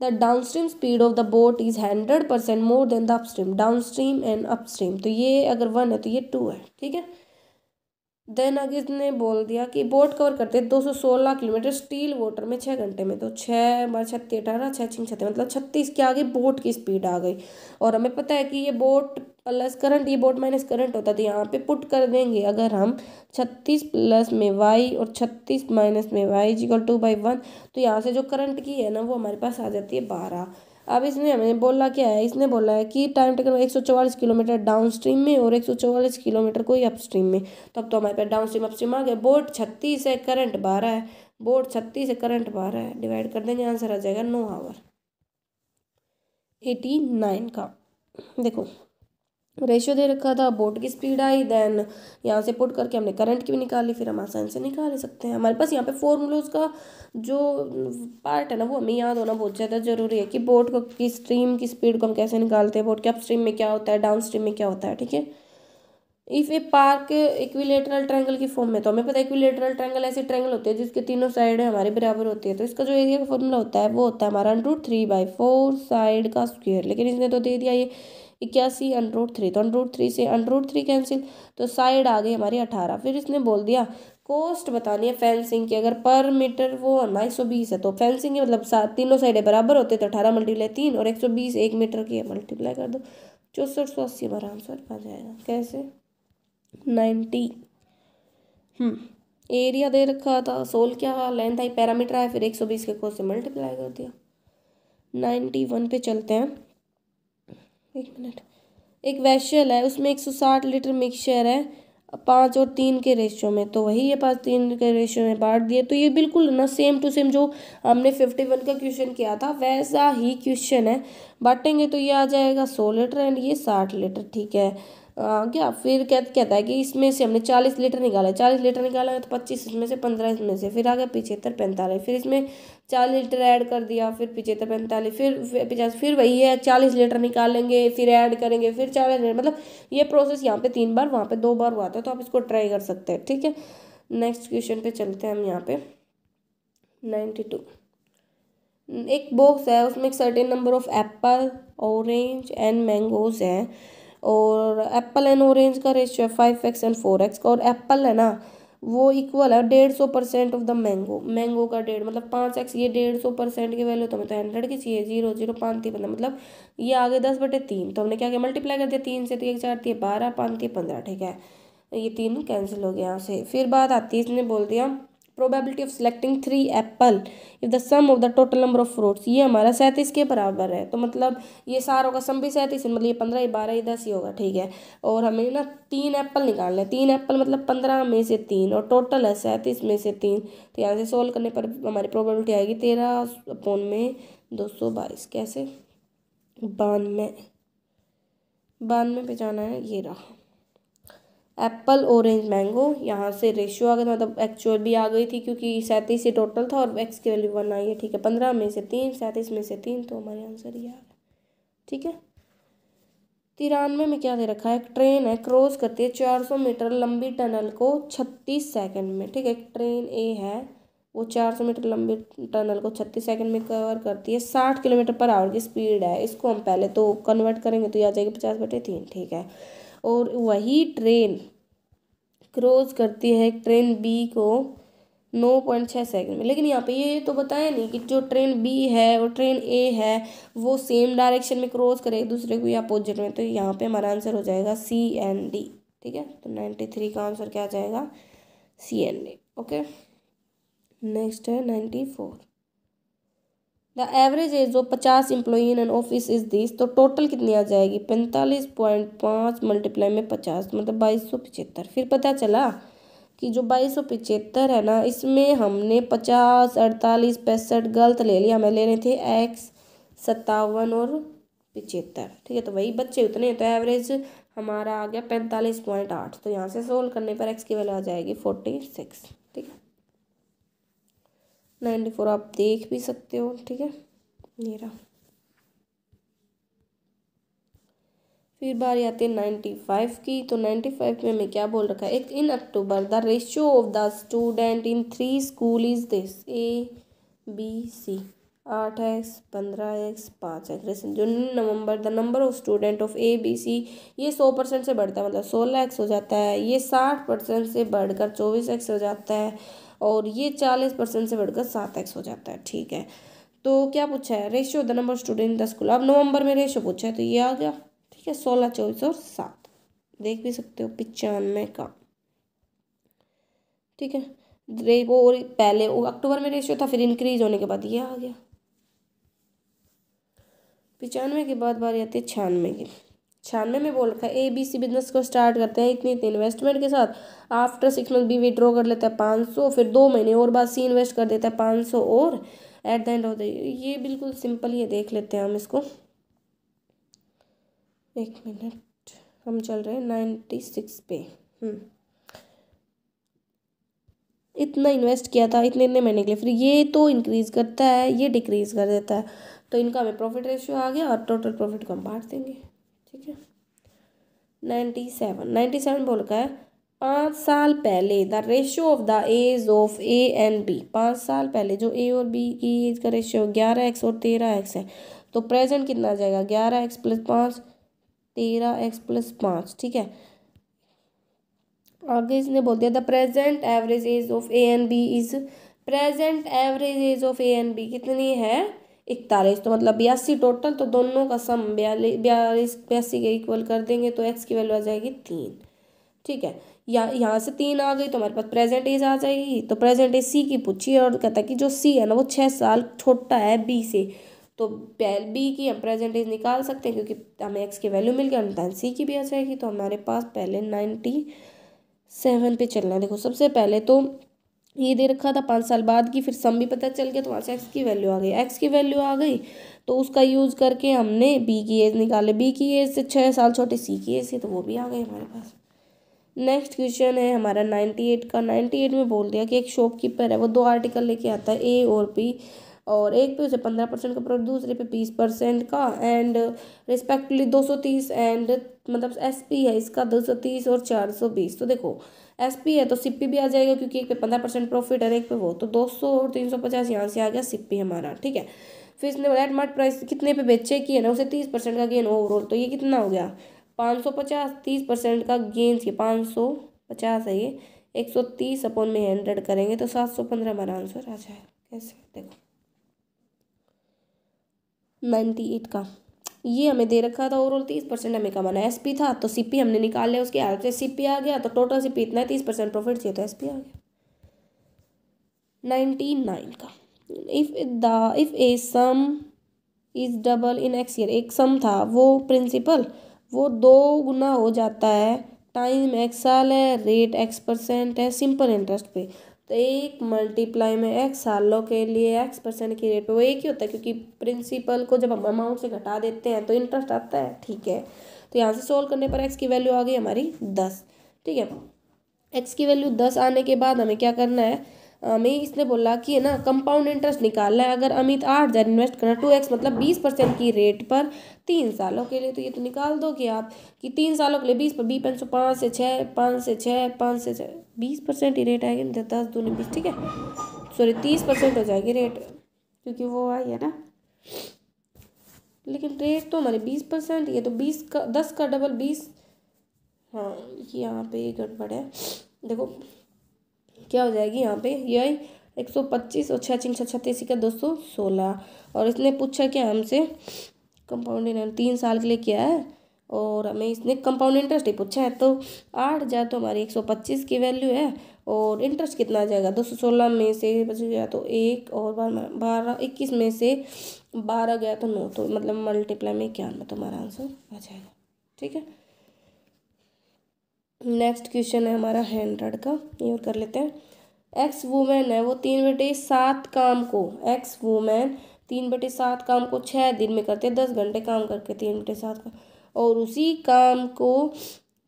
the downstream speed of the boat is hundred percent more than the upstream downstream and upstream तो ये अगर वन है तो ये टू है ठीक है देन अगिज ने बोल दिया कि बोट कवर करते दो सौ सोलह किलोमीटर स्टील वोटर में छः घंटे में तो छः बार छत्तीस अठारह छः छिंग छत्तीस मतलब छत्तीस की आ गई बोट की स्पीड आ गई और हमें पता है कि ये बोट प्लस करंट ये बोट माइनस करंट होता तो यहाँ पे पुट कर देंगे अगर हम छत्तीस प्लस में वाई और छत्तीस माइनस में Y equal to by one तो यहाँ से जो करंट की है ना वो हमारे पास आ जाती है बारह अब इसने हमें बोला क्या है इसने बोला है कि टाइम टेकन एक सौ चौवालीस किलोमीटर डाउन स्ट्रीम में और एक सौ चौवालीस किलोमीटर कोई अप स्ट्रीम में तब तो हमारे पास डाउन स्ट्रीम अप स्ट्रीम आ गया बोट छत्तीस है करंट बारह है बोट छत्तीस है करंट बारह है डिवाइड कर देंगे आंसर आ जाएगा नो आवर एटी नाइन का देखो रेशियो दे रखा था बोट की स्पीड आई देन यहाँ से पुट करके हमने करंट की भी निकाली फिर हम आसानी से निकाल ही सकते हैं हमारे पास यहाँ पे फॉर्मूलोज का जो पार्ट है ना वो हमें याद होना बहुत ज़्यादा जरूरी है कि बोट को की स्ट्रीम की स्पीड को हम कैसे निकालते हैं बोट के अप स्ट्रीम में क्या होता है डाउन स्ट्रीम में क्या होता है ठीक है if a park equilateral triangle की फॉर्म में तो हमें पता है इक्विलेटरल ट्रैंगल ऐसे ट्रैंगल होते हैं जिसके तीनों साइड हमारे बराबर होती है तो इसका जो एरिया का फॉर्मूला होता है वो होता है हमारा under root three by four side का स्क्वेयर लेकिन इसने तो दे दिया ये इक्यासी रूट थ्री तो रूट थ्री से अंडरोड थ्री कैंसिल तो साइड आ गई हमारी अठारह फिर इसने बोल दिया कॉस्ट बतानी है फेंसिंग की अगर पर मीटर वो एक सौ बीस है तो फेंसिंग की मतलब सात तीनों साइडें बराबर होते तो अठारह मल्टीप्लाई तीन और एक सौ बीस एक मीटर की मल्टीप्लाई कर दो चौंसठ सौ अस्सी हमारा आंसर आ जाएगा कैसे नाइन्टी एरिया हम्म, दे रखा था सोल क्या लेंथ आई पैरामीटर आया फिर एक सौ बीस के कोस से मल्टीप्लाई कर दिया नाइन्टी वन पे चलते हैं एक मिनट एक वैश्यल है उसमें एक सौ साठ लीटर मिक्सचर है पाँच और तीन के रेशियो में तो वही ये पाँच तीन के रेशियो में बांट दिए तो ये बिल्कुल ना सेम टू सेम जो हमने फिफ्टी वन का क्वेश्चन किया था वैसा ही क्वेश्चन है बांटेंगे तो ये आ जाएगा सौ लीटर एंड ये साठ लीटर ठीक है आ, क्या फिर क्या कहता है कि इसमें से हमने चालीस लीटर निकाला चालीस लीटर निकाला है तो पच्चीस इसमें से पंद्रह इसमें से फिर आ गया पिछहत्तर पैंतालीस फिर इसमें चालीस लीटर ऐड कर दिया फिर पिछहत्तर पैंतालीस फिर पचास फिर वही है चालीस लीटर निकालेंगे फिर ऐड करेंगे फिर चालीस लीटर मतलब ये प्रोसेस यहाँ पे तीन बार वहाँ पे दो बार हुआ था तो आप इसको ट्राई कर सकते हैं ठीक है नेक्स्ट क्वेश्चन पे चलते हैं हम यहाँ पे नाइन्टी टू एक बॉक्स है उसमें एक certain number of apple orange and mangoes हैं और एप्पल एंड ऑरेंज का रेशियो है five X and four X का और एप्पल है ना वो इक्वल है डेढ़ सौ percent of the mango mango का डेढ़ मतलब पाँच एक्स ये डेढ़ सौ परसेंट की वैल्यू तो हमें तो हंड्रेड की चाहिए जीरो जीरो पाँच थी पंद्रह मतलब ये आगे दस बटे तीन तो हमने क्या किया मल्टीप्लाई कर दिया तीन से तो एक चार थी बारह पाँच थी पंद्रह ठीक है ये तीन कैंसिल हो गया यहाँ से फिर बात आती है इसने बोल दिया probability of selecting three apple if the sum of the total number of fruits ये हमारा सैंतीस के बराबर है तो मतलब ये सारों का सम भी सैंतीस मतलब ये पंद्रह ये बारह ये दस ही होगा ठीक है और हमें ना तीन एप्पल निकालना है तीन एप्पल मतलब पंद्रह में से तीन और टोटल है सैंतीस में से तीन तो यहाँ से सोल्व करने पर हमारी प्रोबेबिलिटी आएगी तेरह पौन में दो सौ बाईस कैसे बानवे बानवे पे जाना है ये रहा एप्पल ऑरेंज मैंगो यहाँ से रेशियो आ गया मतलब एक्चुअल भी आ गई थी क्योंकि सैंतीस ही टोटल था और एक्स की वैल्यू वन आई है ठीक है पंद्रह में से तीन सैंतीस में से तीन तो हमारे आंसर ये आ गया ठीक है तिरानवे में क्या दे रखा है एक ट्रेन है क्रॉस करती है चार सौ मीटर लंबी टनल को छत्तीस सेकंड में ठीक है एक ट्रेन ए है वो चार सौ मीटर लंबी टनल को छत्तीस सेकंड में कवर करती है साठ किलोमीटर पर आवर की स्पीड है इसको हम पहले तो कन्वर्ट करेंगे तो ये आ जाएगी पचास बटे तीन ठीक है और वही ट्रेन क्रॉस करती है ट्रेन बी को नौ पॉइंट छः सेकेंड में लेकिन यहाँ पे ये तो बताया नहीं कि जो ट्रेन बी है और ट्रेन ए है वो सेम डायरेक्शन में क्रॉस करे एक दूसरे को या अपोजिट में तो यहाँ पे हमारा आंसर हो जाएगा सी एन डी ठीक है तो नाइन्टी थ्री का आंसर क्या आ जाएगा C N D okay next है ninety four the average age of पचास employee in an office is this तो टोटल कितनी आ जाएगी पैंतालीस पॉइंट पाँच मल्टीप्लाई में पचास मतलब बाईस सौ पिचहत्तर फिर पता चला कि जो बाईस सौ पिचहत्तर है ना इसमें हमने पचास अड़तालीस पैंसठ गलत ले लिया हमें लेने थे एक्स सत्तावन और पिचहत्तर ठीक है तो वही बच्चे उतने तो एवरेज हमारा आ गया पैंतालीस पॉइंट आठ तो यहाँ से सोल्व करने पर एक्स की वैल्यू आ जाएगी फोर्टी सिक्स नाइन्टी फोर आप देख भी सकते हो ठीक है मेरा फिर बारी आती है नाइन्टी फाइव की तो नाइन्टी फाइव में मैं क्या बोल रखा है एक in October the ratio of the student in three school is this A B C आठ एक्स पंद्रह एक्स पाँच एक्स रेशन जो November the number of student of A B C ये सौ परसेंट से बढ़ता है मतलब सोलह एक्स हो जाता है ये साठ परसेंट से बढ़कर चौबीस एक्स हो जाता है और ये चालीस परसेंट से बढ़कर सात एक्स हो जाता है ठीक है तो क्या पूछा है ratio the number student the school अब नवंबर में रेशियो पूछा है तो ये आ गया ठीक है सोलह चौबीस और सात देख भी सकते हो पिचानवे का ठीक है वो और पहले अक्टूबर में रेशियो था फिर इंक्रीज होने के बाद ये आ गया पचानवे के बाद बारी आती है छियानवे की छियानवे में बोल रखा है ए बी सी बिजनेस को स्टार्ट करते हैं इतनी इतनी इन्वेस्टमेंट के साथ after six month B withdraw कर लेता है पाँच सौ फिर दो महीने और बाद सी इन्वेस्ट कर देता है पाँच सौ और at the end of the ये बिल्कुल सिंपल ही देख लेते हैं हम इसको एक मिनट हम चल रहे हैं नाइन्टी सिक्स पे हम्म। इतना इन्वेस्ट किया था इतने इतने महीने के लिए फिर ये तो इंक्रीज़ करता है ये डिक्रीज़ कर देता है तो इनका हमें प्रॉफिट रेशियो आ गया और टोटल प्रॉफिट को हम बांट देंगे ठीक है नाइन्टी सेवन नाइन्टी सेवन बोल का है पाँच साल पहले the ratio of the age of A and B पाँच साल पहले जो ए और बी की एज का रेशियो ग्यारह एक्स और तेरह एक्स है तो प्रेजेंट कितना आ जाएगा ग्यारह एक्स प्लस पाँच तेरह एक्स प्लस पाँच ठीक है आगे इसने बोल दिया the present average age of A and B is present average age of A and B कितनी है इकतालीस तो मतलब बयासी टोटल तो दोनों का सम बयालीस बयालीस बयासी के इक्वल कर देंगे तो एक्स की वैल्यू आ जाएगी तीन ठीक है या यहाँ से तीन आ गई तो हमारे पास प्रेजेंट एज आ जाएगी तो प्रेजेंट एज सी की पूछिए और कहता है कि जो सी है ना वो छः साल छोटा है बी से तो बी की हम प्रेजेंट एज निकाल सकते हैं क्योंकि हमें एक्स की वैल्यू मिल और अनुदान सी की भी आ जाएगी तो हमारे पास पहले नाइन्टी सेवन पे चलना है देखो सबसे पहले तो ये दे रखा था पाँच साल बाद की फिर सम भी पता चल गया तो वहाँ से एक्स की वैल्यू आ गई एक्स की वैल्यू आ गई तो उसका यूज़ करके हमने बी की एज निकाले बी की एज से छः साल छोटे सी की एज से तो वो भी आ गए हमारे पास नेक्स्ट क्वेश्चन है हमारा नाइन्टी एट का नाइन्टी एट में बोल दिया कि एक शॉपकीपर है वो दो आर्टिकल लेके आता है ए और पी और एक पे उसे पंद्रह परसेंट का प्रोडक्ट दूसरे पे बीस परसेंट का एंड रिस्पेक्टिवली दो सौ तीस एंड मतलब एस पी है इसका दो सौ तीस और चार सौ बीस तो देखो एसपी है तो सीपी भी आ जाएगा क्योंकि एक पे पंद्रह परसेंट प्रॉफिट है एक पे वो तो दो सौ और तीन सौ पचास यहाँ से आ गया सीपी हमारा ठीक है फिर इसने एट मार्ट प्राइस कितने पे बेचे किए ना उसे तीस परसेंट का गेन ओवरऑल तो ये कितना हो गया पाँच सौ पचास तीस परसेंट का गेंस ये पाँच सौ पचास है ये एक सौ तीस अपॉन में हंड्रेड करेंगे तो सात सौ पंद्रह हमारा आंसर आ जाएगा कैसे देखो नाइन्टी एट का ये हमें दे रखा था ओवरऑल तीस परसेंट हमें कमाना है एस पी था तो सी पी हमने निकाल लिया उसके हेल्प से सी पी आ गया तो टोटल सी पी इतना है तीस परसेंट प्रॉफिट चाहिए तो एस पी आ गया नाइनटी नाइन का if the if a sum is double in x year एक सम था वो प्रिंसिपल वो दो गुना हो जाता है टाइम एक्स साल है रेट एक्स परसेंट है सिंपल इंटरेस्ट पे तो एक मल्टीप्लाई में एक्स सालों के लिए एक्स परसेंट की रेट पे वो एक ही होता है क्योंकि प्रिंसिपल को जब हम अमाउंट से घटा देते हैं तो इंटरेस्ट आता है ठीक है तो यहाँ से सोल्व करने पर एक्स की वैल्यू आ गई हमारी दस ठीक है एक्स की वैल्यू दस आने के बाद हमें क्या करना है मैं इसने बोला कि है ना कंपाउंड इंटरेस्ट निकालना है अगर अमित आठ हज़ार इन्वेस्ट करना टू एक्स मतलब बीस परसेंट की रेट पर तीन सालों के लिए तो ये तो निकाल दोगे आप कि तीन सालों के लिए बीस पर बी पाँच सौ पाँच से छः पाँच से छः पाँच से छः बीस परसेंट ही रेट आएगी तो दस दो बीस ठीक है सॉरी तीस परसेंट हो जाएगी रेट क्योंकि वो आई है ना लेकिन रेट तो हमारे बीस परसेंट ये तो बीस का दस का डबल बीस हाँ यहाँ पे गड़बड़ है देखो क्या हो जाएगी यहाँ पे आई एक सौ पच्चीस और छः छः छत्तीस का दो सौ सोलह और इसने पूछा क्या हमसे कंपाउंड तीन साल के लिए किया है और हमें इसने कंपाउंड इंटरेस्ट ही पूछा है तो आठ हज़ार तो हमारी एक सौ पच्चीस की वैल्यू है और इंटरेस्ट कितना आ जाएगा दो सौ सोलह में से बच गया तो एक और बारह इक्कीस में से बारह गया तो नौ तो मतलब मल्टीप्लाई में क्या तो हमारा आंसर आ जाएगा ठीक है नेक्स्ट क्वेश्चन है हमारा हैंड्रेड का ये और कर लेते हैं एक्स वूमेन है वो तीन बटे सात काम को एक्स वूमेन तीन बटे सात काम को छः दिन में करते हैं दस घंटे काम करके तीन बटे सात का और उसी काम को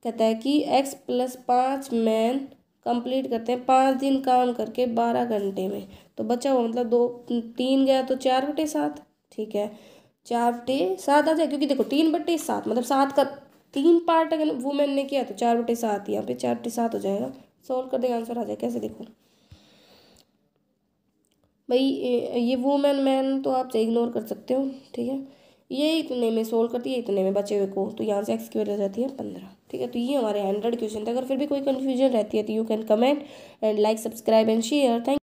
कहता है कि एक्स प्लस पाँच मैन कंप्लीट करते हैं पाँच दिन काम करके बारह घंटे में तो बचा हुआ मतलब दो तीन गया तो चार बटे सात ठीक है चार बटे सात आ जाए क्योंकि देखो तीन बटे सात मतलब सात का तीन पार्ट अगर वुमेन ने किया तो चार बटे सात यहाँ पे चार बटे सात हो जाएगा सॉल्व कर देगा आंसर आ जाएगा कैसे देखो भाई ये वुमेन मैन तो आप इग्नोर कर सकते हो ठीक है ये इतने में सोल्व करती है इतने में बचे हुए को तो यहाँ से एक्स की वैल्यू जाती है पंद्रह ठीक है तो ये हमारे हंड्रेड क्वेश्चन थे अगर फिर भी कोई कन्फ्यूजन रहती है तो you can comment and like subscribe and share thank